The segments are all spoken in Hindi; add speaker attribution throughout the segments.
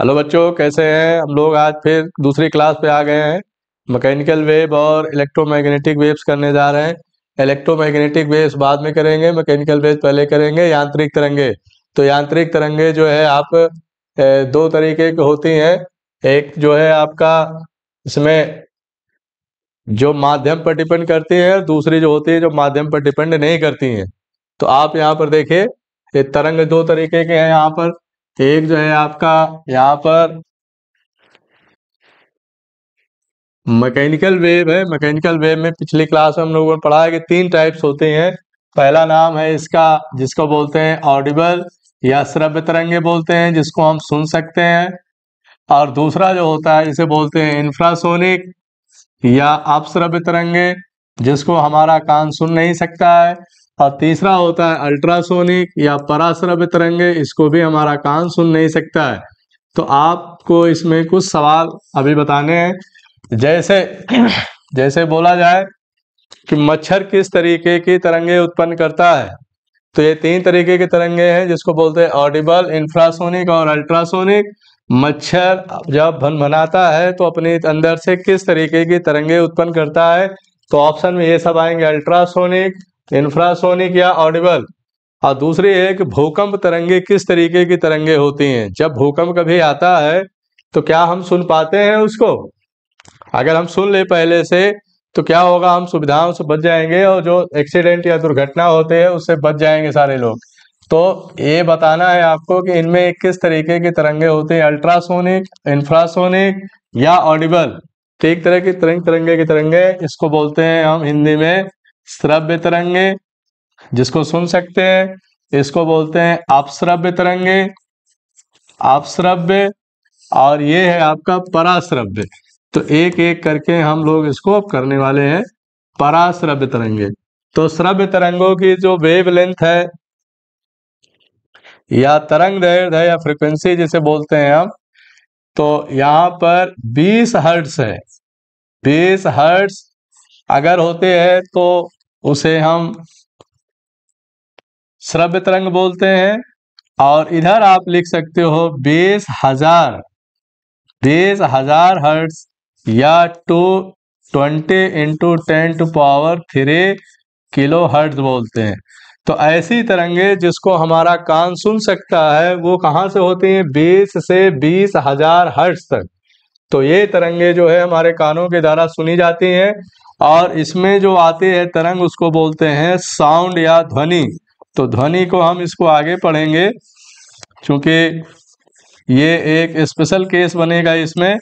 Speaker 1: हेलो बच्चों कैसे हैं हम लोग आज फिर दूसरी क्लास पे आ गए हैं मैकेनिकल वेव और इलेक्ट्रोमैग्नेटिक वेव्स करने जा रहे हैं इलेक्ट्रोमैग्नेटिक वेव्स बाद में करेंगे मैकेनिकल वेव्स पहले करेंगे यांत्रिक तरंगे तो यांत्रिक तरंगे जो है आप दो तरीके की होती हैं एक जो है आपका इसमें जो माध्यम पर डिपेंड करती है और दूसरी जो होती है जो माध्यम पर डिपेंड नहीं करती हैं तो आप यहाँ पर देखिए ये तरंग दो तरीके के हैं यहाँ पर एक जो है आपका यहाँ पर मैकेनिकल वेव है मैकेनिकल वेव में पिछली क्लास में हम लोगों ने पढ़ा है कि तीन टाइप्स होते हैं पहला नाम है इसका जिसको बोलते हैं ऑडिबल या श्रव्य तरंगे बोलते हैं जिसको हम सुन सकते हैं और दूसरा जो होता है इसे बोलते हैं इंफ्रासोनिक या अपश्रव्य तरंगे जिसको हमारा कान सुन नहीं सकता है और तीसरा होता है अल्ट्रासोनिक या पराश्रव्य तरंगे इसको भी हमारा कान सुन नहीं सकता है तो आपको इसमें कुछ सवाल अभी बताने हैं जैसे जैसे बोला जाए कि मच्छर किस तरीके की तरंगे उत्पन्न करता है तो ये तीन तरीके के तरंगे हैं जिसको बोलते हैं ऑडिबल इंफ्रासोनिक और अल्ट्रासोनिक मच्छर जब भन भनाता है तो अपने अंदर से किस तरीके की तरंगे उत्पन्न करता है तो ऑप्शन में ये सब आएंगे अल्ट्रासोनिक इंफ्रासोनिक या ऑडिबल और दूसरी है कि भूकंप तरंगे किस तरीके की तरंगे होती हैं जब भूकंप कभी आता है तो क्या हम सुन पाते हैं उसको अगर हम सुन ले पहले से तो क्या होगा हम सुविधाओं से बच जाएंगे और जो एक्सीडेंट या दुर्घटना होते हैं उससे बच जाएंगे सारे लोग तो ये बताना है आपको कि इनमें किस तरीके की तरंगे होते हैं अल्ट्रासोनिक इंफ्रासोनिक या ऑडिबल तो एक तरह की तरंग तरंगे की तरंगे इसको बोलते हैं हम हिंदी में श्रव्य तरंगे जिसको सुन सकते हैं इसको बोलते हैं अपश्रव्य तरंगे अपश्रव्य और ये है आपका पराश्रव्य तो एक एक करके हम लोग इसको करने वाले हैं पराश्रव्य तरंगे तो श्रव्य तरंगों की जो वेव लेंथ है या तरंग दैर्घ्य है या फ्रिक्वेंसी जिसे बोलते हैं हम तो यहाँ पर 20 हर्ट्स है 20 हर्ट्स अगर होते हैं तो उसे हम श्रव्य तरंग बोलते हैं और इधर आप लिख सकते हो बीस हजार बीस हजार हर्ट्स या two twenty into ten to power three kilo hertz बोलते हैं तो ऐसी तरंगे जिसको हमारा कान सुन सकता है वो कहाँ से होती हैं बीस से बीस हजार हर्ट्स तक तो ये तरंगे जो है हमारे कानों के द्वारा सुनी जाती हैं और इसमें जो आती है तरंग उसको बोलते हैं साउंड या ध्वनि तो ध्वनि को हम इसको आगे पढ़ेंगे क्योंकि ये एक स्पेशल केस बनेगा इसमें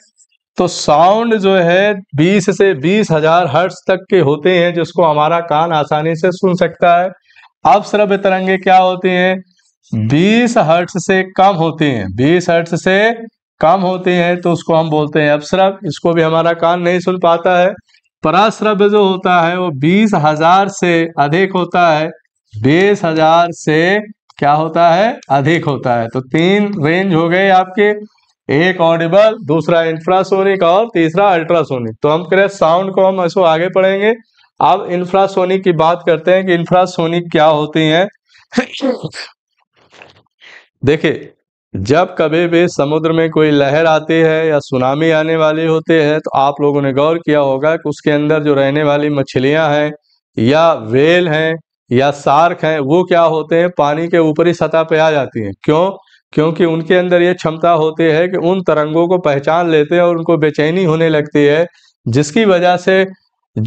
Speaker 1: तो साउंड जो है 20 से बीस हजार हर्ट्स तक के होते हैं जिसको हमारा कान आसानी से सुन सकता है अब श्रव्य तरंगे क्या होती हैं 20 हर्ट्स से कम होती हैं 20 हर्ट्स से कम होती हैं तो उसको हम बोलते हैं अपश्रव इसको भी हमारा कान नहीं सुन पाता है पराश्रव्य जो होता है वो बीस हजार से अधिक होता है बीस हजार से क्या होता है अधिक होता है तो तीन रेंज हो गए आपके एक ऑडिबल दूसरा इंफ्रासोनिक और तीसरा अल्ट्रासोनिक तो हम करें साउंड को हम ऐसे आगे पढ़ेंगे अब इंफ्रासोनिक की बात करते हैं कि इंफ्रासोनिक क्या होती है देखिए जब कभी भी समुद्र में कोई लहर आती है या सुनामी आने वाली होती है तो आप लोगों ने गौर किया होगा कि उसके अंदर जो रहने वाली मछलियां हैं या वेल हैं या सार्क हैं वो क्या होते हैं पानी के ऊपरी सतह पर आ जाती हैं क्यों क्योंकि उनके अंदर ये क्षमता होती है कि उन तरंगों को पहचान लेते हैं और उनको बेचैनी होने लगती है जिसकी वजह से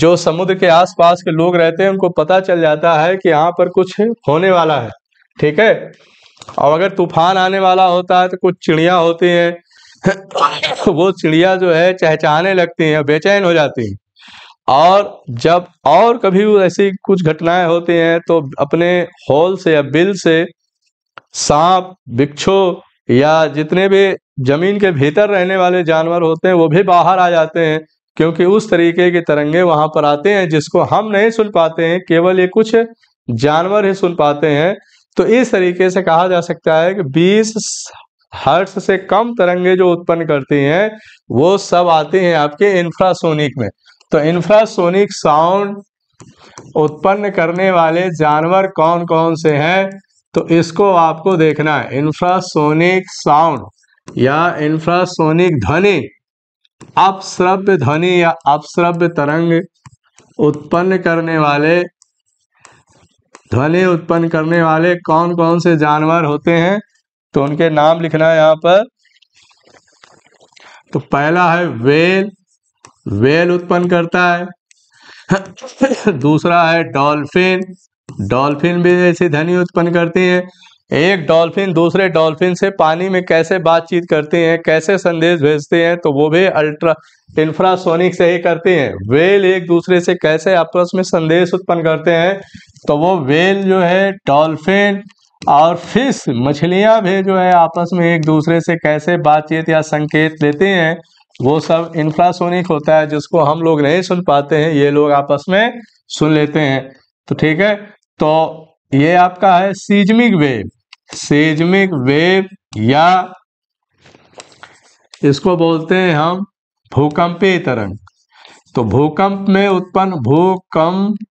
Speaker 1: जो समुद्र के आसपास के लोग रहते हैं उनको पता चल जाता है कि यहाँ पर कुछ होने वाला है ठीक है और अगर तूफान आने वाला होता है तो कुछ चिड़िया होती हैं वो चिड़िया जो है चहचाने लगती हैं बेचैन हो जाती हैं और जब और कभी ऐसी कुछ घटनाएं होती हैं तो अपने हॉल से या बिल से सांप बिच्छू या जितने भी जमीन के भीतर रहने वाले जानवर होते हैं वो भी बाहर आ जाते हैं क्योंकि उस तरीके के तरंगे वहां पर आते हैं जिसको हम नहीं सुन पाते हैं केवल ये कुछ जानवर ही सुन पाते हैं तो इस तरीके से कहा जा सकता है कि बीस हर्ट्स से कम तरंगे जो उत्पन्न करती हैं वो सब आती हैं आपके इंफ्रासोनिक में तो इंफ्रासोनिक साउंड उत्पन्न करने वाले जानवर कौन कौन से हैं तो इसको आपको देखना है इंफ्रासोनिक साउंड या इंफ्रासोनिक ध्वनि अपश्रव्य ध्वनि या अपश्रव्य तरंग उत्पन्न करने वाले ध्वनि उत्पन्न करने वाले कौन कौन से जानवर होते हैं तो उनके नाम लिखना है यहाँ पर तो पहला है वेल वेल उत्पन्न करता है दूसरा है डॉल्फिन डॉल्फिन भी ऐसी ध्वनि उत्पन्न करती है एक डॉल्फिन दूसरे डॉल्फिन से पानी में कैसे बातचीत करते हैं कैसे संदेश भेजते हैं तो वो भी अल्ट्रा इंफ्रासोनिक से ही करते हैं वेल एक दूसरे से कैसे आपस में संदेश उत्पन्न करते हैं तो वो वेल जो है डॉल्फिन और फिश मछलियां भी जो है आपस में एक दूसरे से कैसे बातचीत या संकेत लेते हैं वो सब इंफ्रासोनिक होता है जिसको हम लोग नहीं सुन पाते हैं ये लोग आपस में सुन लेते हैं तो ठीक है तो ये आपका है सीजमिक वेव सेजमिक वेव या इसको बोलते हैं हम भूकंपीय तरंग तो भूकंप में उत्पन्न भूकंपीय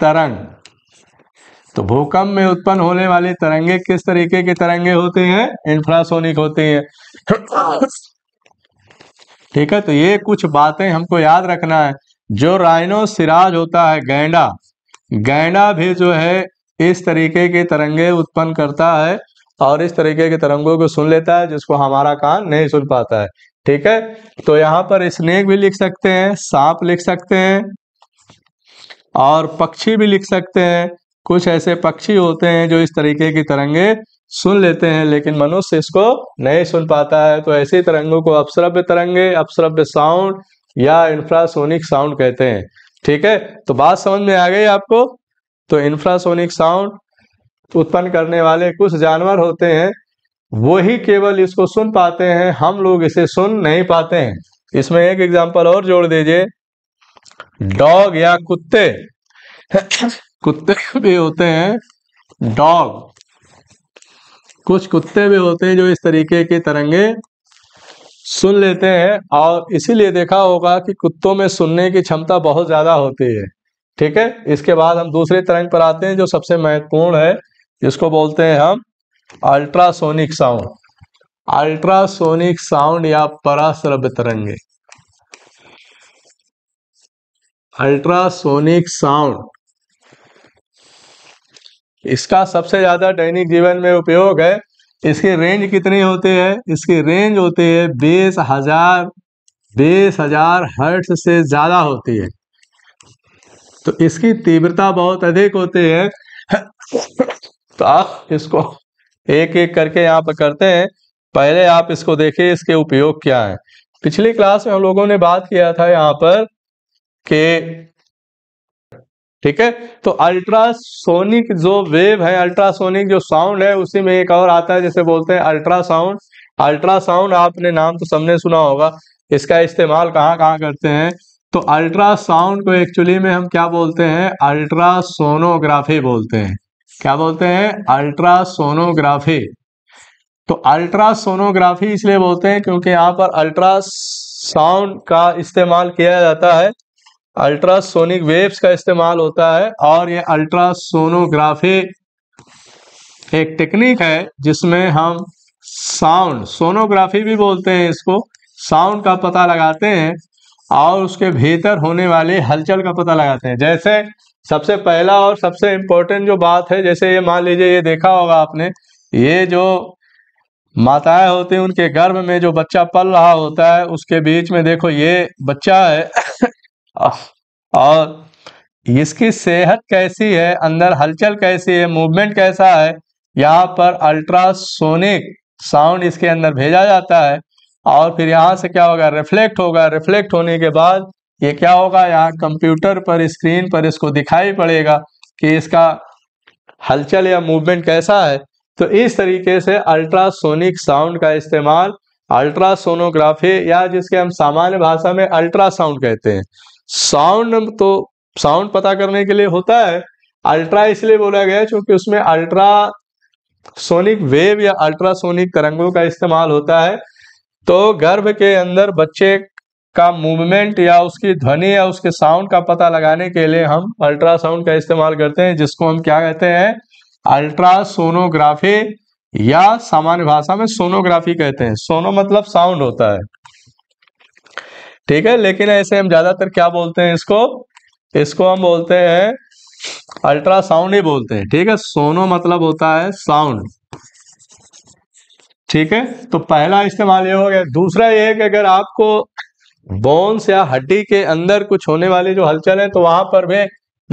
Speaker 1: तरंग तो भूकंप में उत्पन्न होने वाली तरंगे किस तरीके की तरंगे होते हैं इंफ्रासोनिक होते हैं ठीक है तो ये कुछ बातें हमको याद रखना है जो राइनो सिराज होता है गैंडा गैंडा भी जो है इस तरीके के तरंगे उत्पन्न करता है और इस तरीके के तरंगों को सुन लेता है जिसको हमारा कान नहीं सुन पाता है ठीक है तो यहाँ पर स्नेक भी लिख सकते हैं सांप लिख सकते हैं और पक्षी भी लिख सकते हैं कुछ ऐसे पक्षी होते हैं जो इस तरीके की तरंगे सुन लेते हैं लेकिन मनुष्य इसको नहीं सुन पाता है तो ऐसी तरंगों को अपश्रव्य तरंगे अपश्रव्य साउंड या इंफ्रासोनिक साउंड कहते हैं ठीक है तो बात समझ में आ गई आपको तो इंफ्रासोनिक साउंड उत्पन्न करने वाले कुछ जानवर होते हैं वो ही केवल इसको सुन पाते हैं हम लोग इसे सुन नहीं पाते हैं इसमें एक एग्जाम्पल और जोड़ दीजिए डॉग या कुत्ते कुत्ते भी होते हैं डॉग कुछ कुत्ते भी होते हैं जो इस तरीके के तरंगे सुन लेते हैं और इसीलिए देखा होगा कि कुत्तों में सुनने की क्षमता बहुत ज्यादा होती है ठीक है इसके बाद हम दूसरे तरंग पर आते हैं जो सबसे महत्वपूर्ण है जिसको बोलते हैं हम अल्ट्रासोनिक साउंड अल्ट्रासोनिक साउंड या पराश्रभ तरंगे अल्ट्रासोनिक साउंड इसका सबसे ज्यादा दैनिक जीवन में उपयोग है इसकी रेंज कितनी होती है इसकी रेंज होती है बीस हजार बीस हजार हर्ट्स से ज्यादा होती है तो इसकी तीव्रता बहुत अधिक होती है तो आप इसको एक एक करके यहाँ पर करते हैं पहले आप इसको देखिए इसके उपयोग क्या है पिछली क्लास में हम लोगों ने बात किया था यहाँ पर के ठीक है तो अल्ट्रासोनिक जो वेव है अल्ट्रासोनिक जो साउंड है उसी में एक और आता है जैसे बोलते हैं अल्ट्रासाउंड अल्ट्रासाउंड आपने नाम तो सबने सुना होगा इसका इस्तेमाल कहाँ कहाँ करते हैं तो अल्ट्रासाउंड को एक्चुअली में हम क्या बोलते हैं अल्ट्रासोनोग्राफी बोलते हैं क्या बोलते हैं अल्ट्रासोनोग्राफी तो अल्ट्रासोनोग्राफी इसलिए बोलते हैं क्योंकि यहाँ पर अल्ट्रासाउंड का इस्तेमाल किया जाता है अल्ट्रासोनिक वेव्स का इस्तेमाल होता है और ये अल्ट्रासोनोग्राफी एक टेक्निक है जिसमें हम साउंड सोनोग्राफी भी बोलते हैं इसको साउंड का पता लगाते हैं और उसके भीतर होने वाली हलचल का पता लगाते हैं जैसे सबसे पहला और सबसे इम्पोर्टेंट जो बात है जैसे ये मान लीजिए ये देखा होगा आपने ये जो माताएं होती हैं उनके गर्भ में जो बच्चा पल रहा होता है उसके बीच में देखो ये बच्चा है और इसकी सेहत कैसी है अंदर हलचल कैसी है मूवमेंट कैसा है यहाँ पर अल्ट्रासोनिक साउंड इसके अंदर भेजा जाता है और फिर यहाँ से क्या होगा रिफ्लेक्ट होगा रिफ्लेक्ट होने के बाद ये क्या होगा यहाँ कंप्यूटर पर स्क्रीन पर इसको दिखाई पड़ेगा कि इसका हलचल या मूवमेंट कैसा है तो इस तरीके से अल्ट्रासोनिक साउंड का इस्तेमाल अल्ट्रासोनोग्राफी या जिसके हम सामान्य भाषा में अल्ट्रासाउंड कहते हैं साउंड तो साउंड पता करने के लिए होता है अल्ट्रा इसलिए बोला गया क्योंकि उसमें अल्ट्रा सोनिक वेव या अल्ट्रासोनिक तरंगों का इस्तेमाल होता है तो गर्भ के अंदर बच्चे का मूवमेंट या उसकी ध्वनि या उसके साउंड का पता लगाने के लिए हम अल्ट्रासाउंड का इस्तेमाल करते हैं जिसको हम क्या कहते हैं अल्ट्रासोनोग्राफी या सामान्य भाषा में सोनोग्राफी कहते हैं सोनो मतलब साउंड होता है ठीक है लेकिन ऐसे हम ज्यादातर क्या बोलते हैं इसको इसको हम बोलते हैं अल्ट्रासाउंड ही बोलते हैं ठीक है सोनो मतलब होता है साउंड ठीक है तो पहला इस्तेमाल ये हो गया दूसरा ये है कि अगर आपको बोन्स या हड्डी के अंदर कुछ होने वाली जो हलचल है तो वहां पर भी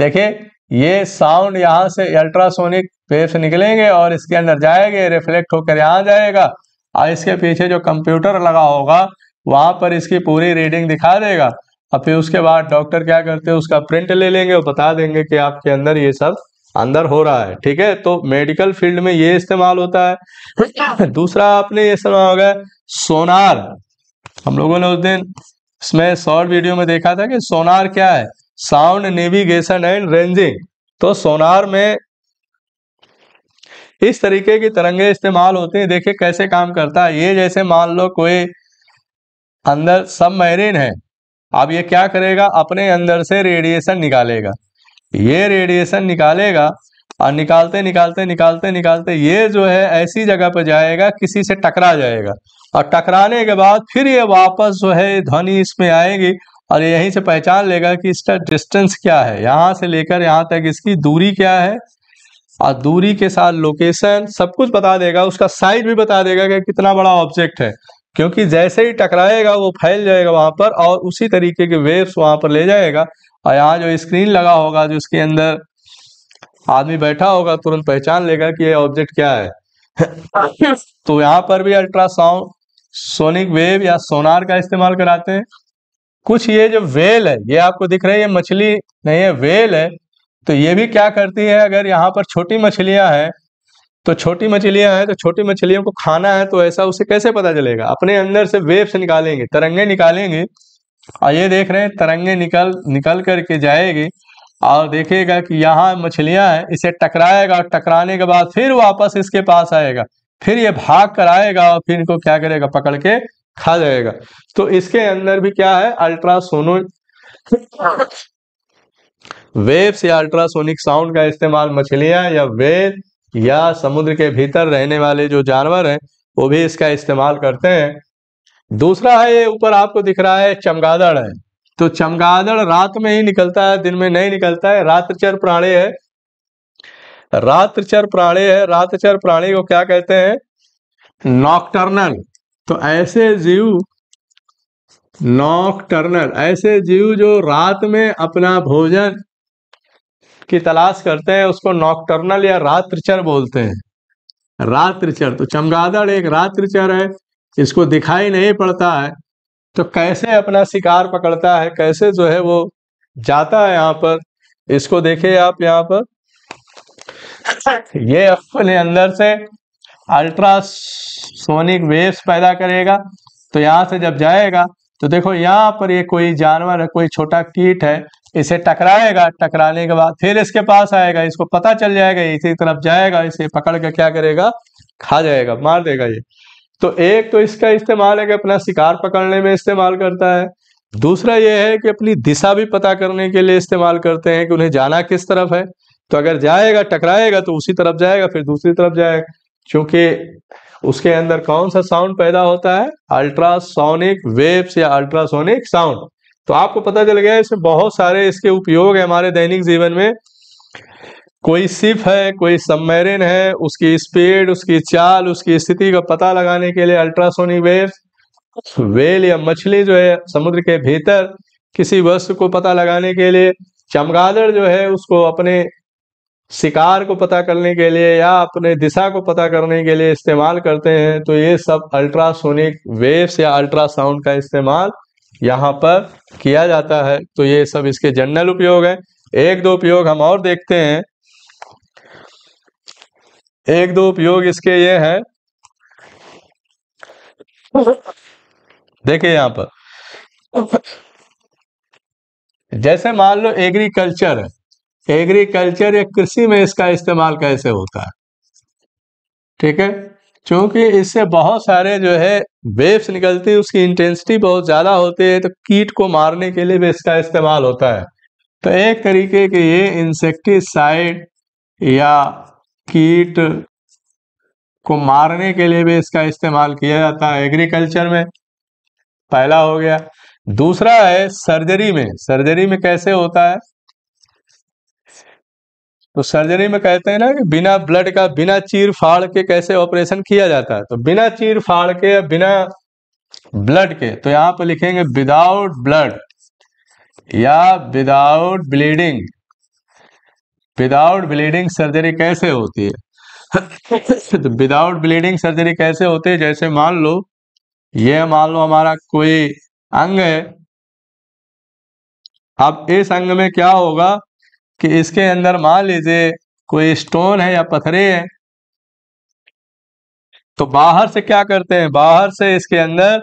Speaker 1: देखें ये साउंड यहाँ से अल्ट्रासोनिक वेव्स निकलेंगे और इसके अंदर जाएंगे रिफ्लेक्ट होकर यहाँ जाएगा और इसके पीछे जो कंप्यूटर लगा होगा वहां पर इसकी पूरी रीडिंग दिखा देगा और फिर उसके बाद डॉक्टर क्या करते हैं उसका प्रिंट ले लेंगे और बता देंगे कि आपके अंदर ये सब अंदर हो रहा है ठीक है तो मेडिकल फील्ड में ये इस्तेमाल होता है दूसरा आपने ये सुना होगा सोनार हम लोगों ने उस दिन इसमें शॉर्ट वीडियो में देखा था कि सोनार क्या है साउंड नेविगेशन एंड रेंजिंग तो सोनार में इस तरीके की तरंगे इस्तेमाल होते हैं देखिए कैसे काम करता है ये जैसे मान लो कोई अंदर सब है अब ये क्या करेगा अपने अंदर से रेडिएशन निकालेगा ये रेडिएशन निकालेगा और निकालते निकालते निकालते निकालते ये जो है ऐसी जगह पर जाएगा किसी से टकरा जाएगा और टकराने के बाद फिर ये वापस जो है ध्वनि इसमें आएगी और यहीं से पहचान लेगा कि इसका डिस्टेंस क्या है यहाँ से लेकर यहाँ तक इसकी दूरी क्या है और दूरी के साथ लोकेशन सब कुछ बता देगा उसका साइज भी बता देगा कि कितना बड़ा ऑब्जेक्ट है क्योंकि जैसे ही टकराएगा वो फैल जाएगा वहां पर और उसी तरीके के वेव्स वहां पर ले जाएगा और यहाँ जो स्क्रीन लगा होगा जो उसके अंदर आदमी बैठा होगा तुरंत पहचान लेगा कि ये ऑब्जेक्ट क्या है तो यहाँ पर भी अल्ट्रासाउंड सोनिक वेव या सोनार का इस्तेमाल कराते हैं कुछ ये जो वेल है ये आपको दिख रही है मछली नहीं है वेल है तो ये भी क्या करती है अगर यहाँ पर छोटी मछलियां हैं तो छोटी मछलियां हैं तो छोटी मछलियों को खाना है तो ऐसा उसे कैसे पता चलेगा अपने अंदर से वेव्स निकालेंगे तरंगे निकालेंगे और ये देख रहे हैं तरंगे निकल निकल करके जाएगी और देखेगा कि यहाँ मछलियां हैं इसे टकराएगा और टकराने के बाद फिर वापस इसके पास आएगा फिर ये भाग कर आएगा और फिर इनको क्या करेगा पकड़ के खा जाएगा तो इसके अंदर भी क्या है अल्ट्रासोनो वेव्स या अल्ट्रासोनिक साउंड का इस्तेमाल मछलियां या वेद या समुद्र के भीतर रहने वाले जो जानवर हैं वो भी इसका इस्तेमाल करते हैं दूसरा है ये ऊपर आपको दिख रहा है चमगादड़ है तो चमगादड़ रात में ही निकलता है दिन में नहीं निकलता है रात्रचर प्राणी है रात्रचर प्राणी है रात्रचर प्राणी को क्या कहते हैं नॉकटर्नल तो ऐसे जीव नॉकटर्नल ऐसे जीव जो रात में अपना भोजन की तलाश करते हैं उसको नॉकटर्नल या रात्रचर बोलते हैं रात्रचर तो चमगादड़ एक रात्रचर है इसको दिखाई नहीं पड़ता है तो कैसे अपना शिकार पकड़ता है कैसे जो है वो जाता है यहाँ पर इसको देखिए आप यहाँ पर ये अपने अंदर से अल्ट्रासोनिक वेव्स पैदा करेगा तो यहाँ से जब जाएगा तो देखो यहाँ पर ये कोई जानवर है कोई छोटा कीट है इसे टकराएगा टकराने के बाद फिर इसके पास आएगा इसको पता चल जाएगा इसी तरफ जाएगा इसे पकड़ के क्या करेगा खा जाएगा मार देगा ये तो एक तो इसका इस्तेमाल है कि अपना शिकार पकड़ने में इस्तेमाल करता है दूसरा यह है कि अपनी दिशा भी पता करने के लिए इस्तेमाल करते हैं कि उन्हें जाना किस तरफ है तो अगर जाएगा टकराएगा तो उसी तरफ जाएगा फिर दूसरी तरफ जाएगा क्योंकि उसके अंदर कौन सा साउंड पैदा होता है अल्ट्रासोनिक वेव्स या अल्ट्रासोनिक साउंड तो आपको पता चल गया इसमें बहुत सारे इसके उपयोग है हमारे दैनिक जीवन में कोई सिप है कोई सबमेरिन है उसकी स्पीड उसकी चाल उसकी स्थिति का पता लगाने के लिए अल्ट्रासोनिक वेव वेल या मछली जो है समुद्र के भीतर किसी वस्तु को पता लगाने के लिए चमगादड़ जो है उसको अपने शिकार को पता करने के लिए या अपने दिशा को पता करने के लिए इस्तेमाल करते हैं तो ये सब अल्ट्रासोनिक वेव्स या अल्ट्रासाउंड का इस्तेमाल यहाँ पर किया जाता है तो ये सब इसके जनरल उपयोग है एक दो उपयोग हम और देखते हैं एक दो उपयोग इसके ये है देखिए यहां पर जैसे मान लो एग्रीकल्चर एग्रीकल्चर या कृषि में इसका इस्तेमाल कैसे होता है ठीक है क्योंकि इससे बहुत सारे जो है वेव्स निकलती है उसकी इंटेंसिटी बहुत ज़्यादा होती है तो कीट को मारने के लिए भी इसका इस्तेमाल होता है तो एक तरीके के ये इंसेक्टिसाइड या कीट को मारने के लिए भी इसका इस्तेमाल किया जाता है एग्रीकल्चर में पहला हो गया दूसरा है सर्जरी में सर्जरी में कैसे होता है तो सर्जरी में कहते हैं ना कि बिना ब्लड का बिना चीर फाड़ के कैसे ऑपरेशन किया जाता है तो बिना चीर फाड़ के या बिना ब्लड के तो यहां पर लिखेंगे विदाउट ब्लड या without bleeding without bleeding surgery कैसे होती है तो विदाउट ब्लीडिंग सर्जरी कैसे होती है जैसे मान लो ये मान लो हमारा कोई अंग है अब इस अंग में क्या होगा कि इसके अंदर मान लीजिए कोई स्टोन है या पथरे है तो बाहर से क्या करते हैं बाहर से इसके अंदर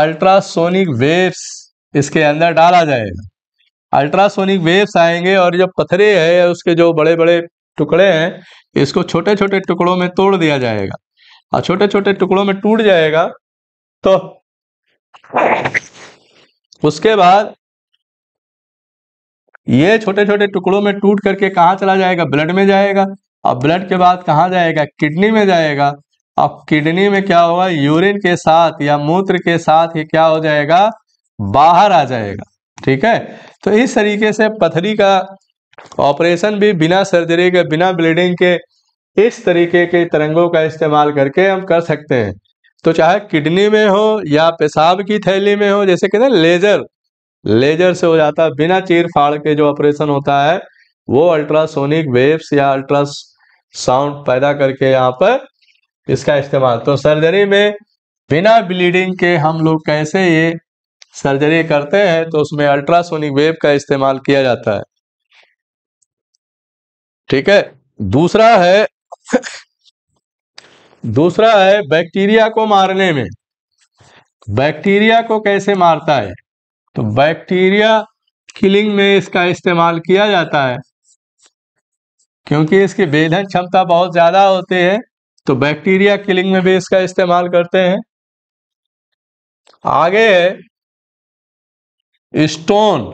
Speaker 1: अल्ट्रासोनिक वेव्स इसके अंदर डाला जाएगा अल्ट्रासोनिक वेव्स आएंगे और जो पथरे है उसके जो बड़े बड़े टुकड़े हैं इसको छोटे छोटे टुकड़ों में तोड़ दिया जाएगा और छोटे छोटे टुकड़ों में टूट जाएगा तो उसके बाद ये छोटे छोटे टुकड़ों में टूट करके कहा चला जाएगा ब्लड में जाएगा और ब्लड के बाद कहाँ जाएगा किडनी में जाएगा अब किडनी में क्या होगा यूरिन के साथ या मूत्र के साथ ये क्या हो जाएगा बाहर आ जाएगा ठीक है तो इस तरीके से पथरी का ऑपरेशन भी बिना सर्जरी के बिना ब्लीडिंग के इस तरीके के तरंगों का इस्तेमाल करके हम कर सकते हैं तो चाहे किडनी में हो या पेशाब की थैली में हो जैसे कहते हैं लेजर लेजर से हो जाता है बिना चीर फाड़ के जो ऑपरेशन होता है वो अल्ट्रासोनिक वेव्स या अल्ट्रा साउंड पैदा करके यहाँ पर इसका इस्तेमाल तो सर्जरी में बिना ब्लीडिंग के हम लोग कैसे ये सर्जरी करते हैं तो उसमें अल्ट्रासोनिक वेव का इस्तेमाल किया जाता है ठीक है दूसरा है दूसरा है बैक्टीरिया को मारने में बैक्टीरिया को कैसे मारता है तो बैक्टीरिया किलिंग में इसका इस्तेमाल किया जाता है क्योंकि इसकी वेधन क्षमता बहुत ज्यादा होती है तो बैक्टीरिया किलिंग में भी इसका इस्तेमाल करते हैं आगे है स्टोन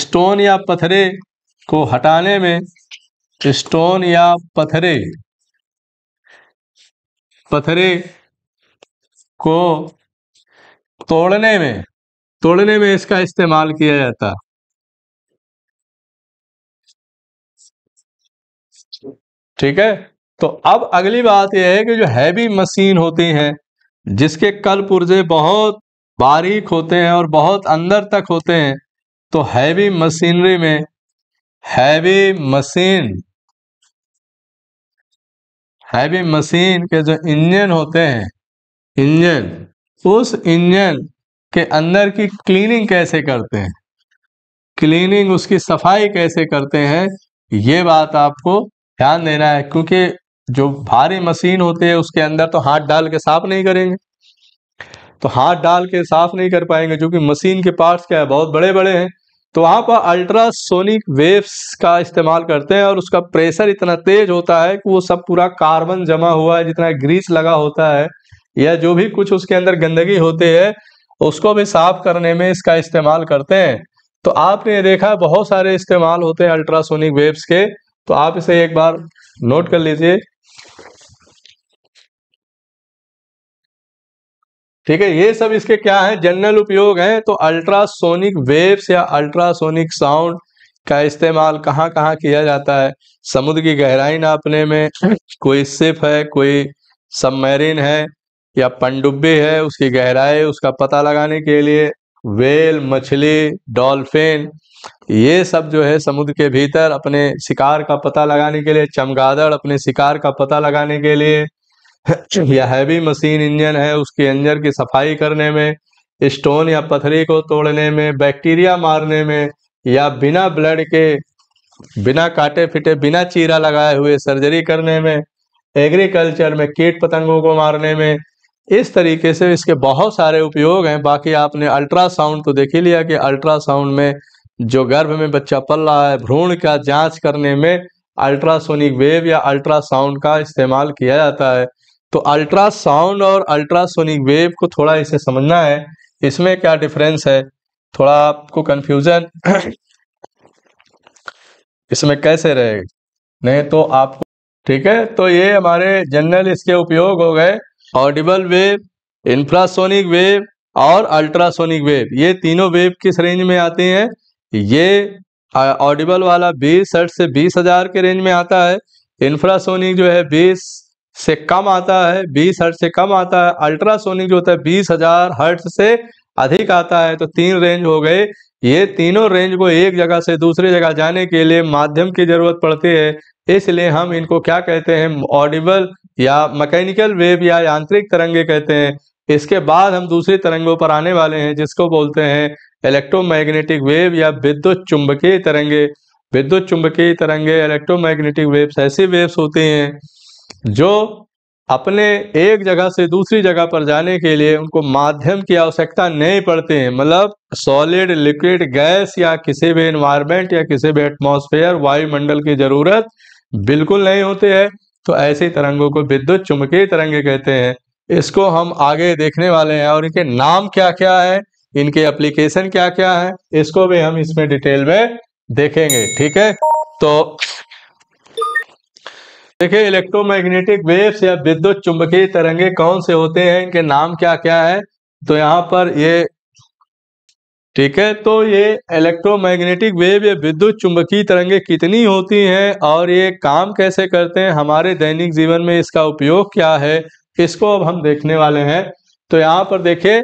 Speaker 1: स्टोन या पथरे को हटाने में स्टोन या पथरे पथरे को तोड़ने में तोड़ने में इसका इस्तेमाल किया जाता ठीक है तो अब अगली बात यह है कि जो हैवी मशीन होती हैं जिसके कल पुर्जे बहुत बारीक होते हैं और बहुत अंदर तक होते हैं तो हैवी मशीनरी में हैवी मशीन हैवी मशीन के जो इंजन होते हैं इंजन उस इंजन के अंदर की क्लीनिंग कैसे करते हैं क्लीनिंग उसकी सफाई कैसे करते हैं ये बात आपको ध्यान देना है क्योंकि जो भारी मशीन होते हैं उसके अंदर तो हाथ डाल के साफ नहीं करेंगे तो हाथ डाल के साफ नहीं कर पाएंगे क्योंकि मशीन के पार्ट्स क्या है बहुत बड़े बड़े हैं तो वहाँ पर अल्ट्रासोनिक वेव्स का इस्तेमाल करते हैं और उसका प्रेशर इतना तेज होता है कि वो सब पूरा कार्बन जमा हुआ है जितना ग्रीस लगा होता है या जो भी कुछ उसके अंदर गंदगी होती है उसको भी साफ करने में इसका इस्तेमाल करते हैं तो आपने देखा बहुत सारे इस्तेमाल होते हैं अल्ट्रासोनिक वेव्स के तो आप इसे एक बार नोट कर लीजिए ठीक है ये सब इसके क्या है जनरल उपयोग है तो अल्ट्रासोनिक वेव्स या अल्ट्रासोनिक साउंड का इस्तेमाल कहाँ कहाँ किया जाता है समुद्र की गहराई नापने में कोई सिप है कोई सबमरीन है या पनडुब्बी है उसकी गहराई उसका पता लगाने के लिए वेल मछली डॉल्फिन ये सब जो है समुद्र के भीतर अपने शिकार का पता लगाने के लिए चमगादड़ अपने शिकार का पता लगाने के लिए या हैवी मशीन इंजन है उसके इंजन की सफाई करने में स्टोन या पथरी को तोड़ने में बैक्टीरिया मारने में या बिना ब्लड के बिना काटे फिटे बिना चीरा लगाए हुए सर्जरी करने में एग्रीकल्चर में कीट पतंगों को मारने में इस तरीके से इसके बहुत सारे उपयोग हैं बाकी आपने अल्ट्रासाउंड तो देख ही लिया कि अल्ट्रासाउंड में जो गर्भ में बच्चा पल रहा है भ्रूण का जांच करने में अल्ट्रासोनिक वेव या अल्ट्रासाउंड का इस्तेमाल किया जाता है तो अल्ट्रासाउंड और अल्ट्रासोनिक वेव को थोड़ा इसे समझना है इसमें क्या डिफरेंस है थोड़ा आपको कंफ्यूजन इसमें कैसे रहेगा नहीं तो आपको ठीक है तो ये हमारे जनरल इसके उपयोग हो गए ऑडिबल वेव इंफ्रासोनिक वेव और अल्ट्रासोनिक वेव ये तीनों वेव किस रेंज में आती हैं ये ऑडिबल वाला बीस हर्ट से बीस हजार के रेंज में आता है इंफ्रासोनिक जो है बीस से कम आता है बीस हर्ट से कम आता है अल्ट्रासोनिक जो होता है बीस हजार हर्ट से अधिक आता है तो तीन रेंज हो गए ये तीनों रेंज को एक जगह से दूसरी जगह जाने के लिए माध्यम की जरूरत पड़ती है इसलिए हम इनको क्या कहते हैं ऑडिबल या मैकेनिकल वेव या यांत्रिक तरंगे कहते हैं इसके बाद हम दूसरी तरंगों पर आने वाले हैं जिसको बोलते हैं इलेक्ट्रोमैग्नेटिक वेव या विद्युत चुंबकीय तरंगे विद्युत चुंबकीय तरंगे इलेक्ट्रोमैग्नेटिक वेव्स ऐसी वेव्स होती हैं जो अपने एक जगह से दूसरी जगह पर जाने के लिए उनको माध्यम की आवश्यकता नहीं पड़ती है मतलब सॉलिड लिक्विड गैस या किसी भी इन्वायरमेंट या किसी भी एटमोसफेयर वायुमंडल की जरूरत बिल्कुल नहीं होती है तो ऐसे तरंगों को विद्युत चुंबकीय तरंगे कहते हैं इसको हम आगे देखने वाले हैं और इनके नाम क्या क्या है इनके एप्लीकेशन क्या क्या है इसको भी हम इसमें डिटेल में देखेंगे ठीक है तो देखिए इलेक्ट्रोमैग्नेटिक वेव्स या विद्युत चुंबकीय तरंगे कौन से होते हैं इनके नाम क्या क्या है तो यहाँ पर ये ठीक है तो ये इलेक्ट्रोमैग्नेटिक वेव या विद्युत चुंबकीय तरंगे कितनी होती हैं और ये काम कैसे करते हैं हमारे दैनिक जीवन में इसका उपयोग क्या है इसको अब हम देखने वाले हैं तो यहाँ पर देखे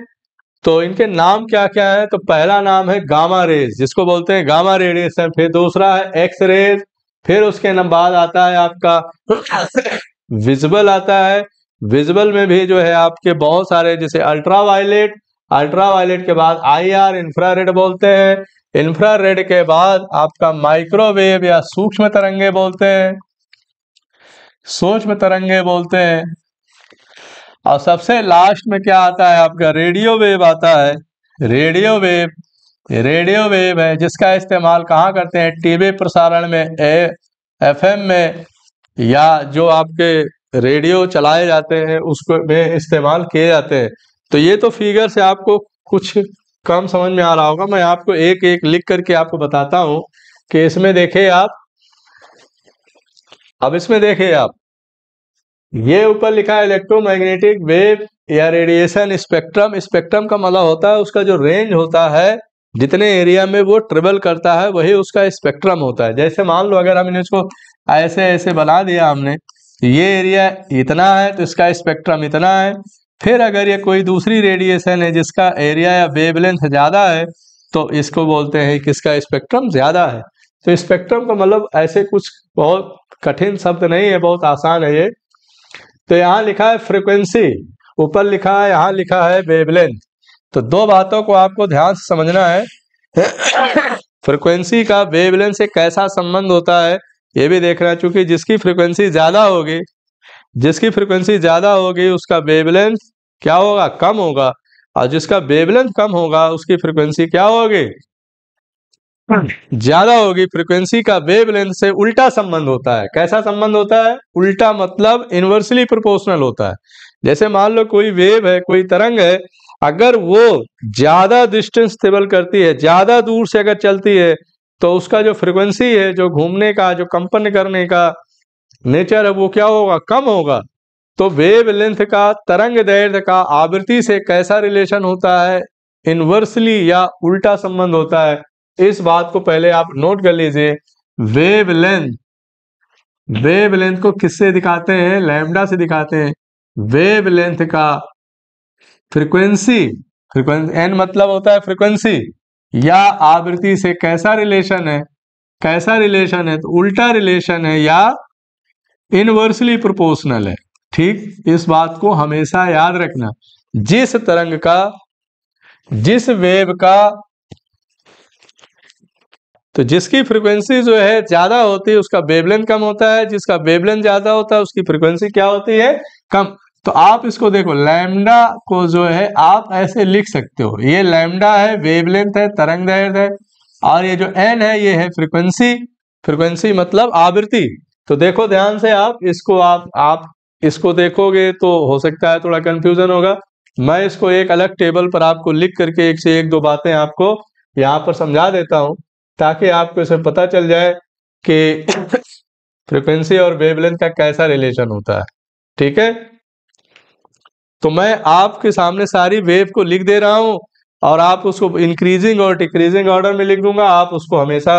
Speaker 1: तो इनके नाम क्या क्या है तो पहला नाम है गामा रेज जिसको बोलते हैं गामा रेडिएशन फिर दूसरा है एक्स रेज फिर उसके बाद आता है आपका विजिबल आता है विजिबल में भी जो है आपके बहुत सारे जैसे अल्ट्रा वायलेट अल्ट्रा वायलेट के बाद आई आर इंफ्रारेड बोलते हैं इंफ्रारेड के बाद आपका माइक्रोवेव या सूक्ष्म तरंगे बोलते हैं सूक्ष्म तरंगे बोलते हैं और सबसे लास्ट में क्या आता है आपका रेडियो वेव आता है रेडियो वेव रेडियो वेव है जिसका इस्तेमाल कहाँ करते हैं टीवी प्रसारण में एफएम में या जो आपके रेडियो चलाए जाते हैं उसको में इस्तेमाल किए जाते हैं तो ये तो फिगर से आपको कुछ कम समझ में आ रहा होगा मैं आपको एक एक लिख करके आपको बताता हूं कि इसमें देखे आप अब इसमें देखे आप ये ऊपर लिखा है इलेक्ट्रोमैग्नेटिक वेव या रेडिएशन स्पेक्ट्रम स्पेक्ट्रम का मतलब होता है उसका जो रेंज होता है जितने एरिया में वो ट्रेवल करता है वही उसका स्पेक्ट्रम होता है जैसे मान लो अगर हमने इसको ऐसे ऐसे बना दिया हमने तो ये एरिया इतना है तो इसका स्पेक्ट्रम इतना है फिर अगर ये कोई दूसरी रेडिएशन है जिसका एरिया या वेवलेंथ ज़्यादा है तो इसको बोलते हैं किसका स्पेक्ट्रम ज़्यादा है तो स्पेक्ट्रम का मतलब ऐसे कुछ बहुत कठिन शब्द नहीं है बहुत आसान है ये तो यहाँ लिखा है फ्रिक्वेंसी ऊपर लिखा है यहाँ लिखा है वेवलेंथ तो दो बातों को आपको ध्यान से समझना है फ्रिक्वेंसी का वेवलेंथ से कैसा संबंध होता है ये भी देखना है चूंकि जिसकी फ्रिक्वेंसी ज्यादा होगी जिसकी फ्रिक्वेंसी ज्यादा होगी उसका वेवलेंथ क्या होगा कम होगा और जिसका वेवलेंथ कम होगा उसकी फ्रिक्वेंसी क्या होगी ज्यादा होगी फ्रिक्वेंसी का वेवलेंथ से उल्टा संबंध होता है कैसा संबंध होता है उल्टा मतलब इनवर्सली प्रोपोर्शनल होता है जैसे मान लो कोई वेव है कोई तरंग है अगर वो ज़्यादा डिस्टेंस ट्रेवल करती है ज़्यादा दूर से अगर चलती है तो उसका जो फ्रिक्वेंसी है जो घूमने का जो कंपन करने का नेचर है वो क्या होगा कम होगा तो वेव लेंथ का तरंग दैर्घ्य का आवृत्ति से कैसा रिलेशन होता है इनवर्सली या उल्टा संबंध होता है इस बात को पहले आप नोट कर लीजिए वेव लेंथ वेव लेंथ को किससे दिखाते हैं लैमडा से दिखाते हैं वेव लेंथ का फ्रीक्वेंसी फ्रीक्वेंसी एन मतलब होता है फ्रीक्वेंसी या आवृत्ति से कैसा रिलेशन है कैसा रिलेशन है तो उल्टा रिलेशन है या इनवर्सली प्रोपोर्शनल है ठीक इस बात को हमेशा याद रखना जिस तरंग का जिस वेव का तो जिसकी फ्रीक्वेंसी जो है ज्यादा होती है उसका वेवलेंथ कम होता है जिसका वेवलेंथ ज्यादा होता है उसकी फ्रीक्वेंसी क्या होती है कम तो आप इसको देखो लैमडा को जो है आप ऐसे लिख सकते हो ये लैमडा है वेवलेंथ है तरंग दैर्ध है और ये जो एन है ये है फ्रिक्वेंसी फ्रिक्वेंसी मतलब आवृत्ति तो देखो ध्यान से आप इसको आप आप इसको देखोगे तो हो सकता है थोड़ा कंफ्यूजन होगा मैं इसको एक अलग टेबल पर आपको लिख करके एक से एक दो बातें आपको यहाँ पर समझा देता हूँ ताकि आपको इसे पता चल जाए कि फ्रिक्वेंसी और वेवलेंथ का कैसा रिलेशन होता है ठीक है तो मैं आपके सामने सारी वेव को लिख दे रहा हूं और आप उसको इंक्रीजिंग और डिक्रीजिंग ऑर्डर में लिख दूंगा आप उसको हमेशा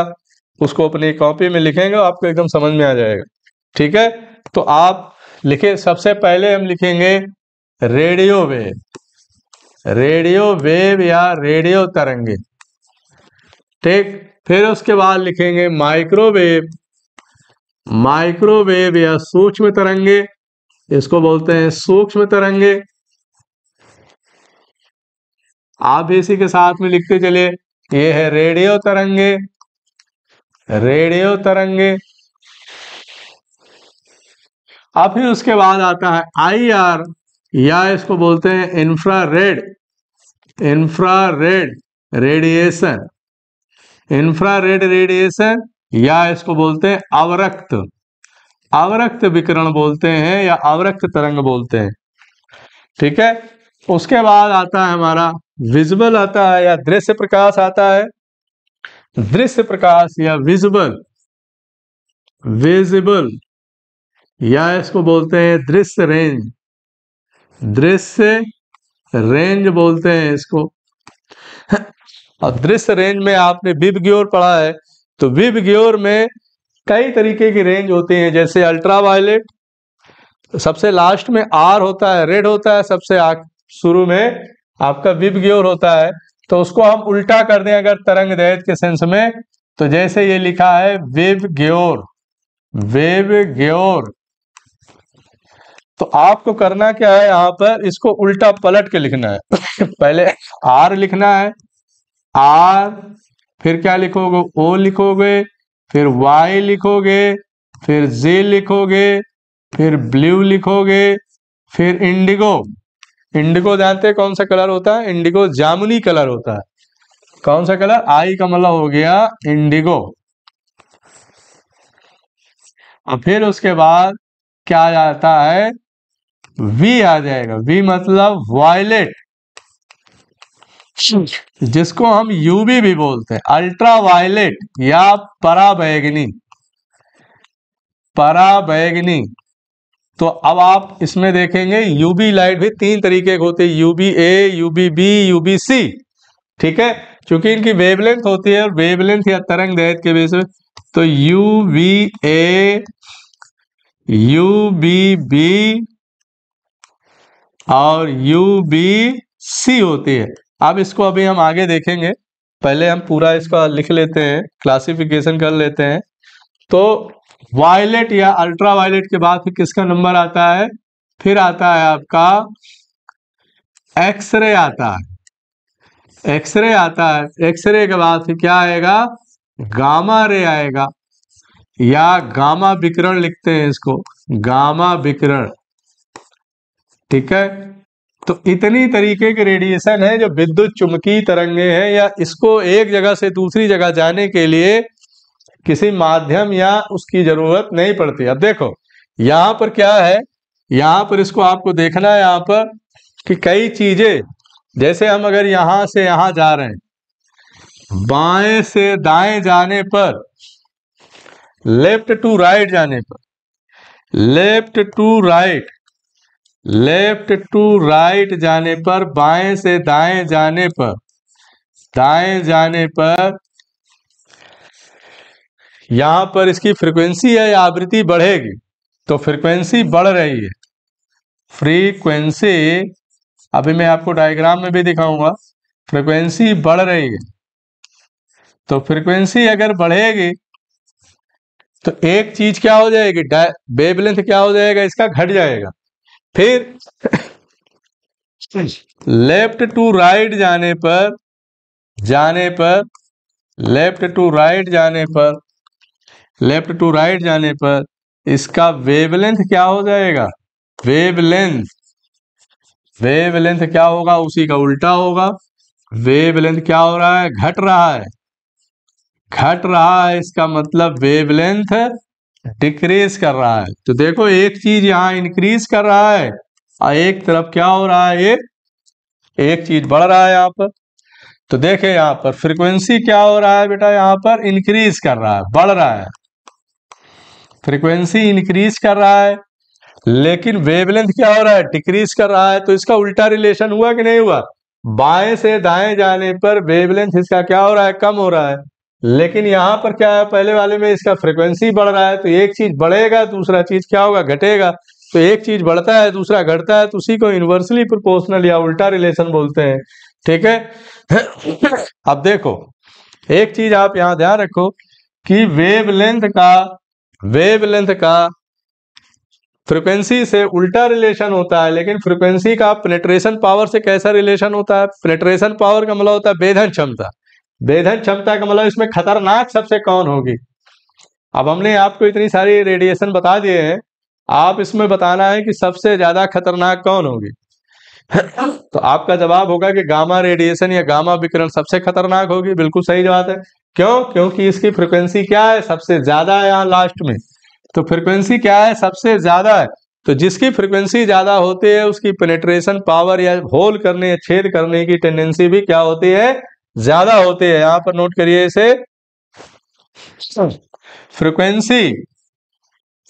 Speaker 1: उसको अपनी कॉपी में लिखेंगे आपको एकदम समझ में आ जाएगा ठीक है तो आप लिखे सबसे पहले हम लिखेंगे रेडियो वेव रेडियो वेव या रेडियो तरंगे ठीक फिर उसके बाद लिखेंगे माइक्रोवेव माइक्रोवेव या सूक्ष्म तरंगे इसको बोलते हैं सूक्ष्म तरंगे आप इसी के साथ में लिखते चलिए ये है रेडियो तरंगे रेडियो तरंगे अब फिर उसके बाद आता है आई आर या इसको बोलते हैं infrared infrared radiation infrared radiation या इसको बोलते हैं अवरक्त अवरक्त विकरण बोलते हैं या अवरक्त तरंग बोलते हैं ठीक है उसके बाद आता है हमारा विजुअल आता है या दृश्य प्रकाश आता है दृश्य प्रकाश या विजुअल विजिबल या इसको बोलते हैं दृश्य रेंज दृश्य रेंज बोलते हैं इसको और दृश्य रेंज में आपने बिब ग्योर पढ़ा है तो बिब ग्योर में कई तरीके की रेंज होती है जैसे अल्ट्रावायलेट सबसे लास्ट में आर होता है रेड होता है सबसे शुरू में आपका विब ग्योर होता है तो उसको हम उल्टा कर दें अगर तरंग दैत के सेंस में तो जैसे ये लिखा है वेब ग्योर वेब ग्योर तो आपको करना क्या है यहां पर इसको उल्टा पलट के लिखना है पहले आर लिखना है आर फिर क्या लिखोगे ओ लिखोगे फिर वाई लिखोगे फिर जे लिखोगे फिर ब्लू लिखोगे फिर इंडिगो इंडिगो जानते हैं कौन सा कलर होता है इंडिगो जामुनी कलर होता है कौन सा कलर आई का मतलब हो गया इंडिगो और फिर उसके बाद क्या जाता है वी आ जाएगा वी मतलब वायलेट जिसको हम यूवी भी बोलते हैं अल्ट्रा वायलेट या पराबैगनी पराबैगनी तो अब आप इसमें देखेंगे यूबी लाइट भी तीन तरीके के होते हैं UV A UV B UV C ठीक है क्योंकि इनकी वेवलेंथ होती है और वेवलेंथ या तरंग दैत के बेस में तो U V A U V B और यू बी सी होती है अब इसको अभी हम आगे देखेंगे पहले हम पूरा इसका लिख लेते हैं क्लासिफिकेशन कर लेते हैं तो वायलेट या अल्ट्रा वायलेट के बाद फिर किसका नंबर आता है फिर आता है आपका एक्सरे आता है एक्सरे आता है एक्सरे के बाद फिर क्या आएगा गामा रे आएगा या गामा विकिरण लिखते हैं इसको गामा विकिरण ठीक है तो इतनी तरीके के रेडिएशन है जो विद्युत चुंबकीय तरंगे हैं या इसको एक जगह से दूसरी जगह जाने के लिए किसी माध्यम या उसकी जरूरत नहीं पड़ती अब देखो यहां पर क्या है यहां पर इसको आपको देखना है यहां पर कि कई चीजें जैसे हम अगर यहां से यहां जा रहे हैं बाएं से दाएं जाने पर लेफ्ट टू राइट जाने पर left to right left to right जाने पर बाएं से दाएं जाने पर दाएं जाने पर यहां पर इसकी फ्रीक्वेंसी है आवृत्ति बढ़ेगी तो फ्रीक्वेंसी बढ़ रही है फ्रीक्वेंसी अभी मैं आपको डायग्राम में भी दिखाऊंगा फ्रीक्वेंसी बढ़ रही है तो फ्रीक्वेंसी अगर बढ़ेगी तो एक चीज क्या हो जाएगी वेवलेंथ क्या हो जाएगा इसका घट जाएगा फिर लेफ्ट टू राइट जाने पर जाने पर लेफ्ट टू राइट जाने पर लेफ्ट टू राइट जाने पर इसका वेवलेंथ क्या हो जाएगा वेवलेंथ वेवलेंथ क्या होगा उसी का उल्टा होगा वेवलेंथ क्या हो रहा है घट रहा है घट रहा है इसका मतलब वेवलेंथ डिक्रीज कर रहा है तो देखो एक चीज यहाँ इंक्रीज कर रहा है और एक तरफ क्या हो रहा है ये एक चीज बढ़ रहा है यहाँ पर तो देखे यहाँ पर फ्रीक्वेंसी क्या हो रहा है बेटा यहाँ पर इंक्रीज कर रहा है बढ़ रहा है फ्रीक्वेंसी इंक्रीज कर रहा है लेकिन वेवलेंथ क्या हो रहा है डिक्रीज कर रहा है तो इसका उल्टा रिलेशन हुआ कि नहीं हुआ बाएं से दाएं जाने पर वेवलेंथ इसका क्या हो रहा है कम हो रहा है लेकिन यहां पर क्या है पहले वाले में इसका फ्रीक्वेंसी बढ़ रहा है तो एक चीज बढ़ेगा दूसरा चीज क्या होगा घटेगा तो एक चीज बढ़ता है दूसरा घटता है तो उसी को इन्वर्सली प्रोपोर्शनल या उल्टा रिलेशन बोलते हैं ठीक है अब देखो एक चीज आप यहां ध्यान रखो कि वेवलेंथ का वेवलेंथ का फ्रिक्वेंसी से उल्टा रिलेशन होता है लेकिन फ्रिक्वेंसी का पेनेट्रेशन पावर से कैसा रिलेशन होता है पेनेट्रेशन पावर का मतलब होता है बेधन क्षमता बेधन क्षमता का मतलब इसमें खतरनाक सबसे कौन होगी अब हमने आपको इतनी सारी रेडिएशन बता दिए हैं आप इसमें बताना है कि सबसे ज्यादा खतरनाक कौन होगी तो आपका जवाब होगा कि गामा रेडिएशन या गामा विकिरण सबसे खतरनाक होगी बिल्कुल सही जवाब है क्यों क्योंकि इसकी फ्रिक्वेंसी क्या है सबसे ज्यादा है यहाँ लास्ट में तो फ्रिक्वेंसी क्या है सबसे ज्यादा है तो जिसकी फ्रिक्वेंसी ज्यादा होती है उसकी पेनेट्रेशन पावर या होल करने या छेद करने की टेंडेंसी भी क्या होती है ज्यादा होती है यहां पर नोट करिए इसे फ्रीक्वेंसी